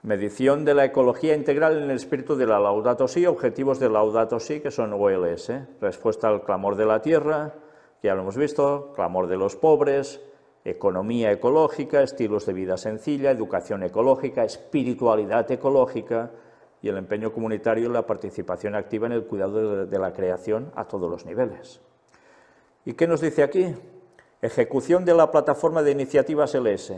Medición de la ecología integral en el espíritu de la Laudato Si, objetivos de Laudato Si, que son OLS, ¿eh? respuesta al clamor de la tierra, que ya lo hemos visto, clamor de los pobres, economía ecológica, estilos de vida sencilla, educación ecológica, espiritualidad ecológica y el empeño comunitario y la participación activa en el cuidado de la creación a todos los niveles. ¿Y qué nos dice aquí? Ejecución de la plataforma de iniciativas LS.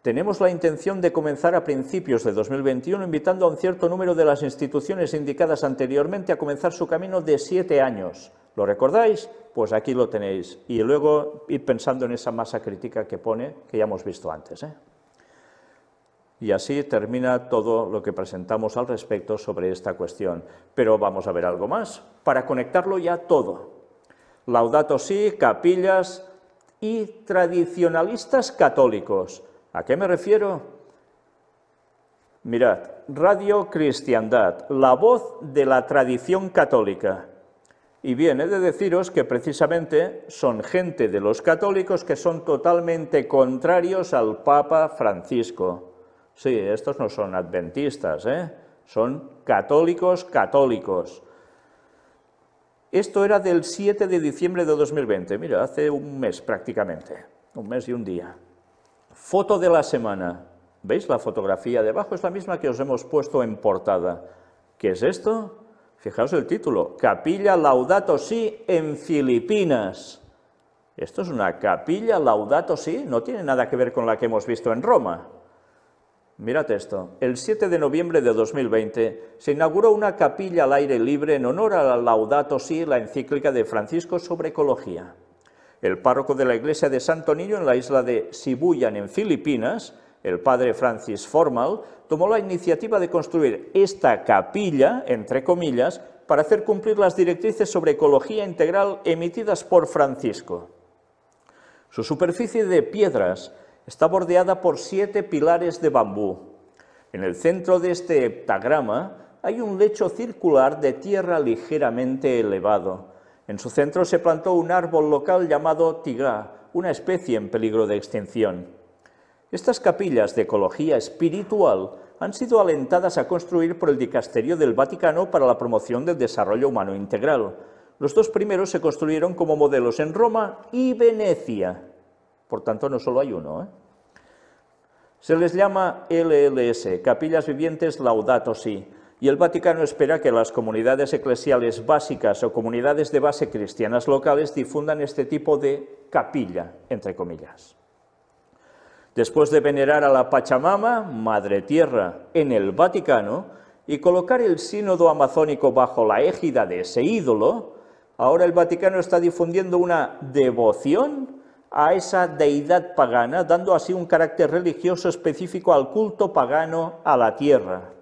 Tenemos la intención de comenzar a principios de 2021 invitando a un cierto número de las instituciones indicadas anteriormente a comenzar su camino de siete años. ¿Lo recordáis? Pues aquí lo tenéis. Y luego ir pensando en esa masa crítica que pone, que ya hemos visto antes. ¿eh? Y así termina todo lo que presentamos al respecto sobre esta cuestión. Pero vamos a ver algo más, para conectarlo ya todo. Laudato sí, si, capillas, y tradicionalistas católicos. ¿A qué me refiero? Mirad, Radio Cristiandad, la voz de la tradición católica. Y bien, he de deciros que precisamente son gente de los católicos que son totalmente contrarios al Papa Francisco. Sí, estos no son adventistas, ¿eh? son católicos católicos. Esto era del 7 de diciembre de 2020, mira, hace un mes prácticamente, un mes y un día. Foto de la semana. ¿Veis la fotografía debajo? Es la misma que os hemos puesto en portada. ¿Qué es esto? Fijaos el título, Capilla Laudato Si en Filipinas. Esto es una capilla Laudato Si, no tiene nada que ver con la que hemos visto en Roma. Mirad esto, el 7 de noviembre de 2020 se inauguró una capilla al aire libre en honor a la Laudato Si, la encíclica de Francisco sobre ecología. El párroco de la iglesia de Santo Niño en la isla de Sibuyan, en Filipinas, el padre Francis Formal, tomó la iniciativa de construir esta capilla, entre comillas, para hacer cumplir las directrices sobre ecología integral emitidas por Francisco. Su superficie de piedras Está bordeada por siete pilares de bambú. En el centro de este heptagrama hay un lecho circular de tierra ligeramente elevado. En su centro se plantó un árbol local llamado tigá, una especie en peligro de extinción. Estas capillas de ecología espiritual han sido alentadas a construir por el Dicasterio del Vaticano para la promoción del desarrollo humano integral. Los dos primeros se construyeron como modelos en Roma y Venecia. Por tanto, no solo hay uno. ¿eh? Se les llama LLS, Capillas Vivientes Laudato Si, y el Vaticano espera que las comunidades eclesiales básicas o comunidades de base cristianas locales difundan este tipo de capilla, entre comillas. Después de venerar a la Pachamama, Madre Tierra, en el Vaticano, y colocar el sínodo amazónico bajo la égida de ese ídolo, ahora el Vaticano está difundiendo una devoción a esa deidad pagana, dando así un carácter religioso específico al culto pagano a la tierra.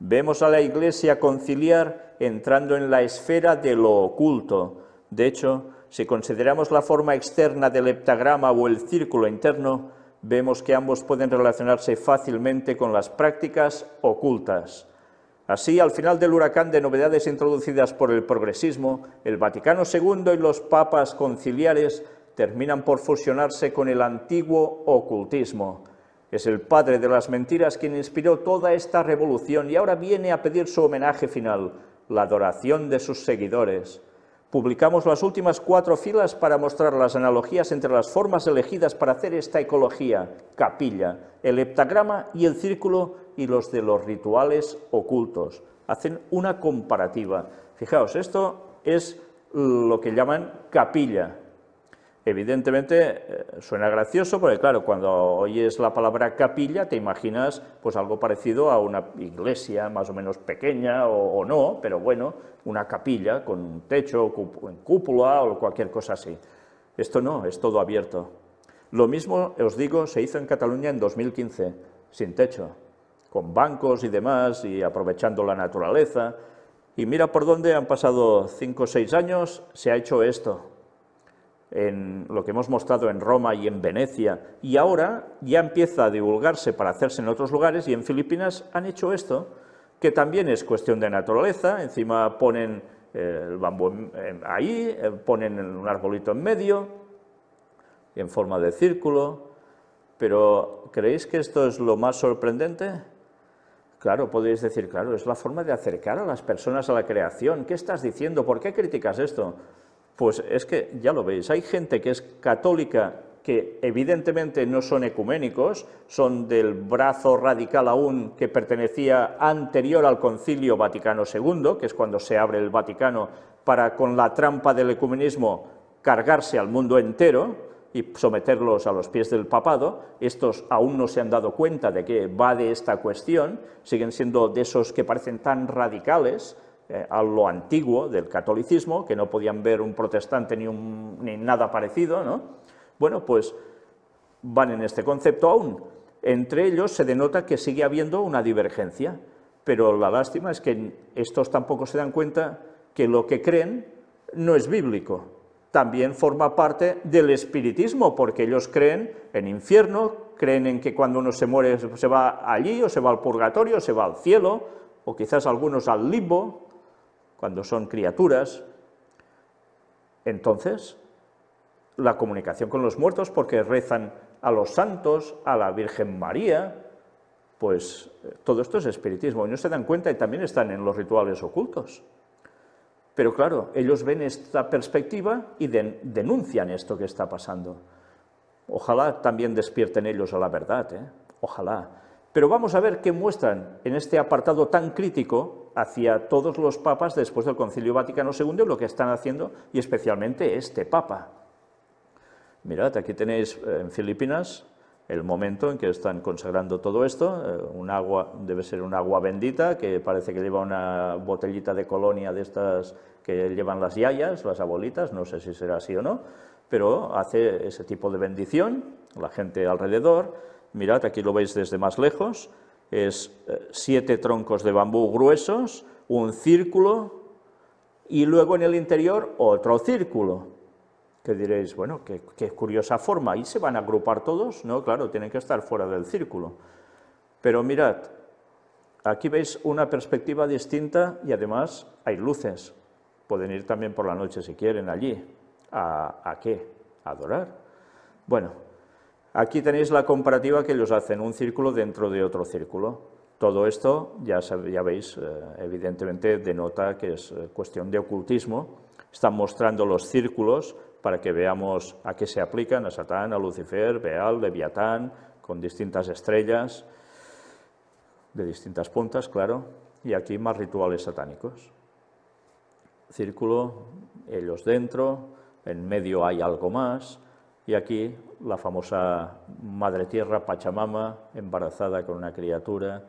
Vemos a la Iglesia conciliar entrando en la esfera de lo oculto. De hecho, si consideramos la forma externa del heptagrama o el círculo interno, vemos que ambos pueden relacionarse fácilmente con las prácticas ocultas. Así, al final del huracán de novedades introducidas por el progresismo, el Vaticano II y los papas conciliares terminan por fusionarse con el antiguo ocultismo. Es el padre de las mentiras quien inspiró toda esta revolución y ahora viene a pedir su homenaje final, la adoración de sus seguidores. Publicamos las últimas cuatro filas para mostrar las analogías entre las formas elegidas para hacer esta ecología, capilla, el heptagrama y el círculo y los de los rituales ocultos. Hacen una comparativa. Fijaos, esto es lo que llaman capilla, Evidentemente eh, suena gracioso porque claro, cuando oyes la palabra capilla te imaginas pues algo parecido a una iglesia más o menos pequeña o, no, pero bueno, una capilla con un techo, en cúpula o cualquier cosa así. Esto no, es todo abierto. Lo mismo, os digo, se hizo en Cataluña en 2015, sin techo, con bancos y demás y aprovechando la naturaleza. Y mira por dónde han pasado cinco o seis años, se ha hecho esto, en lo que hemos mostrado en Roma y en Venecia, y ahora ya empieza a divulgarse para hacerse en otros lugares, y en Filipinas han hecho esto, que también es cuestión de naturaleza, encima ponen eh, el bambú ahí, eh, ponen un arbolito en medio, en forma de círculo, pero ¿creéis que esto es lo más sorprendente? Claro, podéis decir, claro, es la forma de acercar a las personas a la creación. ¿Qué estás diciendo? ¿Por qué criticas esto? Pues es que ya lo veis, hay gente que es católica que evidentemente no son ecuménicos, son del brazo radical aún que pertenecía anterior al concilio Vaticano II, que es cuando se abre el Vaticano para con la trampa del ecumenismo cargarse al mundo entero y someterlos a los pies del papado, estos aún no se han dado cuenta de que va de esta cuestión, siguen siendo de esos que parecen tan radicales, eh, a lo antiguo del catolicismo, que no podían ver un protestante ni, un, ni nada parecido, ¿no? bueno, pues van en este concepto aún. Entre ellos se denota que sigue habiendo una divergencia, pero la lástima es que estos tampoco se dan cuenta que lo que creen no es bíblico, también forma parte del espiritismo, porque ellos creen en infierno, creen en que cuando uno se muere se va allí, o se va al purgatorio, o se va al cielo, o quizás algunos al limbo, cuando son criaturas, entonces la comunicación con los muertos porque rezan a los santos, a la Virgen María, pues eh, todo esto es espiritismo y no se dan cuenta y también están en los rituales ocultos. Pero claro, ellos ven esta perspectiva y denuncian esto que está pasando. Ojalá también despierten ellos a la verdad, ¿eh? ojalá. Pero vamos a ver qué muestran en este apartado tan crítico hacia todos los papas después del Concilio Vaticano II, lo que están haciendo, y especialmente este papa. Mirad, aquí tenéis eh, en Filipinas el momento en que están consagrando todo esto, eh, un agua, debe ser un agua bendita, que parece que lleva una botellita de colonia de estas que llevan las yayas, las abuelitas, no sé si será así o no, pero hace ese tipo de bendición, la gente alrededor, mirad, aquí lo veis desde más lejos, es eh, siete troncos de bambú gruesos, un círculo y luego en el interior otro círculo. Que diréis, bueno, qué, curiosa forma, ¿y se van a agrupar todos? No, claro, tienen que estar fuera del círculo. Pero mirad, aquí veis una perspectiva distinta y además hay luces. Pueden ir también por la noche si quieren allí. ¿A, qué? A adorar. Bueno, Aquí tenéis la comparativa que ellos hacen, un círculo dentro de otro círculo. Todo esto, ya, ya veis, eh, evidentemente denota que es eh, cuestión de ocultismo. Están mostrando los círculos para que veamos a qué se aplican, a Satán, a Lucifer, Beal, Leviatán, con distintas estrellas, de distintas puntas, claro, y aquí más rituales satánicos. Círculo, ellos dentro, en medio hay algo más, y aquí la famosa madre tierra Pachamama, embarazada con una criatura,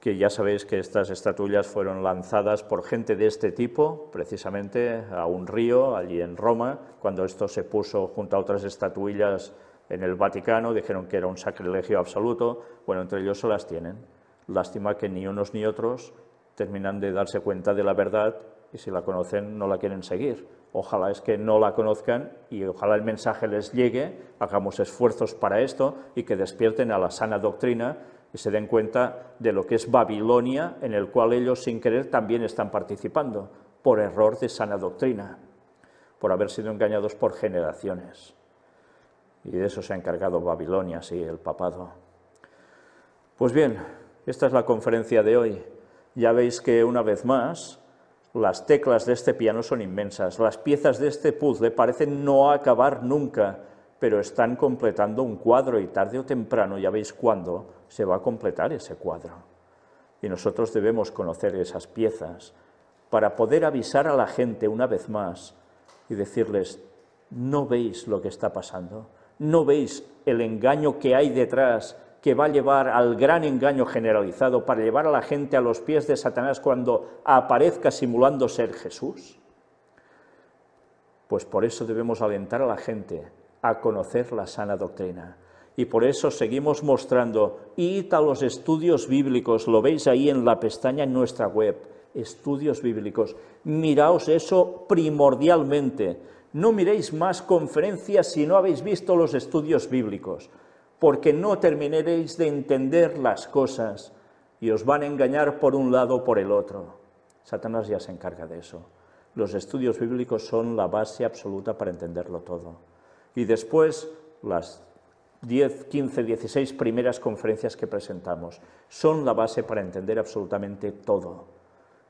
que ya sabéis que estas estatuillas fueron lanzadas por gente de este tipo, precisamente a un río, allí en Roma, cuando esto se puso junto a otras estatuillas en el Vaticano, dijeron que era un sacrilegio absoluto, bueno, entre ellos se las tienen. Lástima que ni unos ni otros terminan de darse cuenta de la verdad y si la conocen no la quieren seguir Ojalá es que no la conozcan y ojalá el mensaje les llegue, hagamos esfuerzos para esto y que despierten a la sana doctrina y se den cuenta de lo que es Babilonia, en el cual ellos sin querer también están participando, por error de sana doctrina, por haber sido engañados por generaciones. Y de eso se ha encargado Babilonia, sí, el papado. Pues bien, esta es la conferencia de hoy. Ya veis que una vez más las teclas de este piano son inmensas, las piezas de este puzzle parecen no acabar nunca, pero están completando un cuadro y tarde o temprano, ya veis cuándo, se va a completar ese cuadro. Y nosotros debemos conocer esas piezas para poder avisar a la gente una vez más y decirles, no veis lo que está pasando, no veis el engaño que hay detrás que va a llevar al gran engaño generalizado para llevar a la gente a los pies de Satanás cuando aparezca simulando ser Jesús? Pues por eso debemos alentar a la gente a conocer la sana doctrina. Y por eso seguimos mostrando, id a los estudios bíblicos, lo veis ahí en la pestaña en nuestra web, estudios bíblicos. Miraos eso primordialmente. No miréis más conferencias si no habéis visto los estudios bíblicos porque no terminaréis de entender las cosas y os van a engañar por un lado o por el otro. Satanás ya se encarga de eso. Los estudios bíblicos son la base absoluta para entenderlo todo. Y después, las 10, 15, 16 primeras conferencias que presentamos son la base para entender absolutamente todo.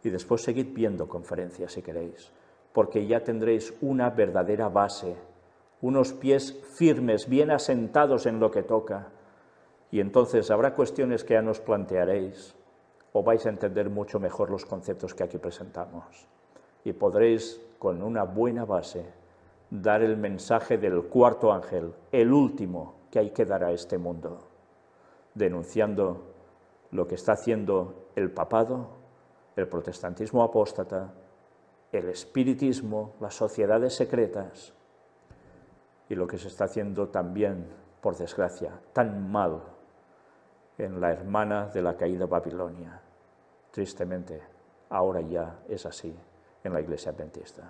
Y después seguid viendo conferencias si queréis, porque ya tendréis una verdadera base unos pies firmes, bien asentados en lo que toca. Y entonces habrá cuestiones que ya nos plantearéis o vais a entender mucho mejor los conceptos que aquí presentamos. Y podréis, con una buena base, dar el mensaje del cuarto ángel, el último que hay que dar a este mundo, denunciando lo que está haciendo el papado, el protestantismo apóstata, el espiritismo, las sociedades secretas, y lo que se está haciendo también, por desgracia, tan mal en la hermana de la caída Babilonia. Tristemente, ahora ya es así en la iglesia adventista.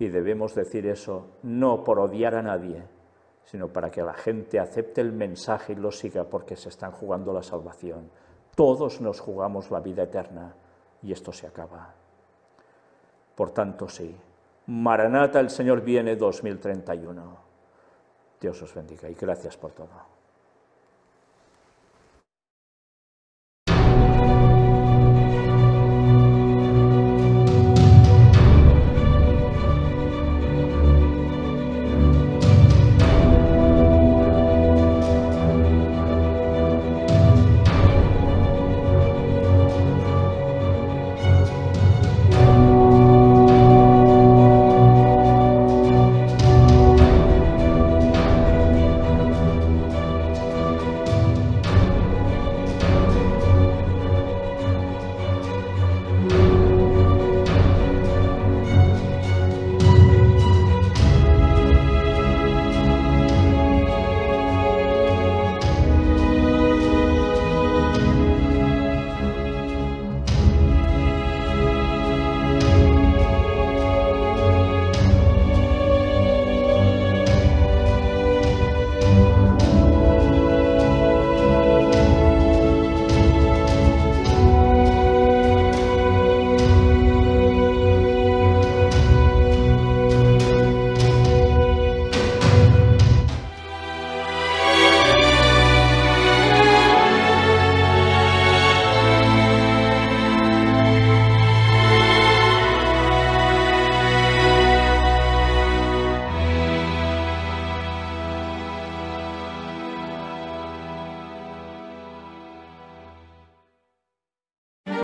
Y debemos decir eso no por odiar a nadie, sino para que la gente acepte el mensaje y lo siga porque se están jugando la salvación. Todos nos jugamos la vida eterna y esto se acaba. Por tanto, sí, Maranata, el Señor viene 2031. Dios os bendiga y gracias por todo.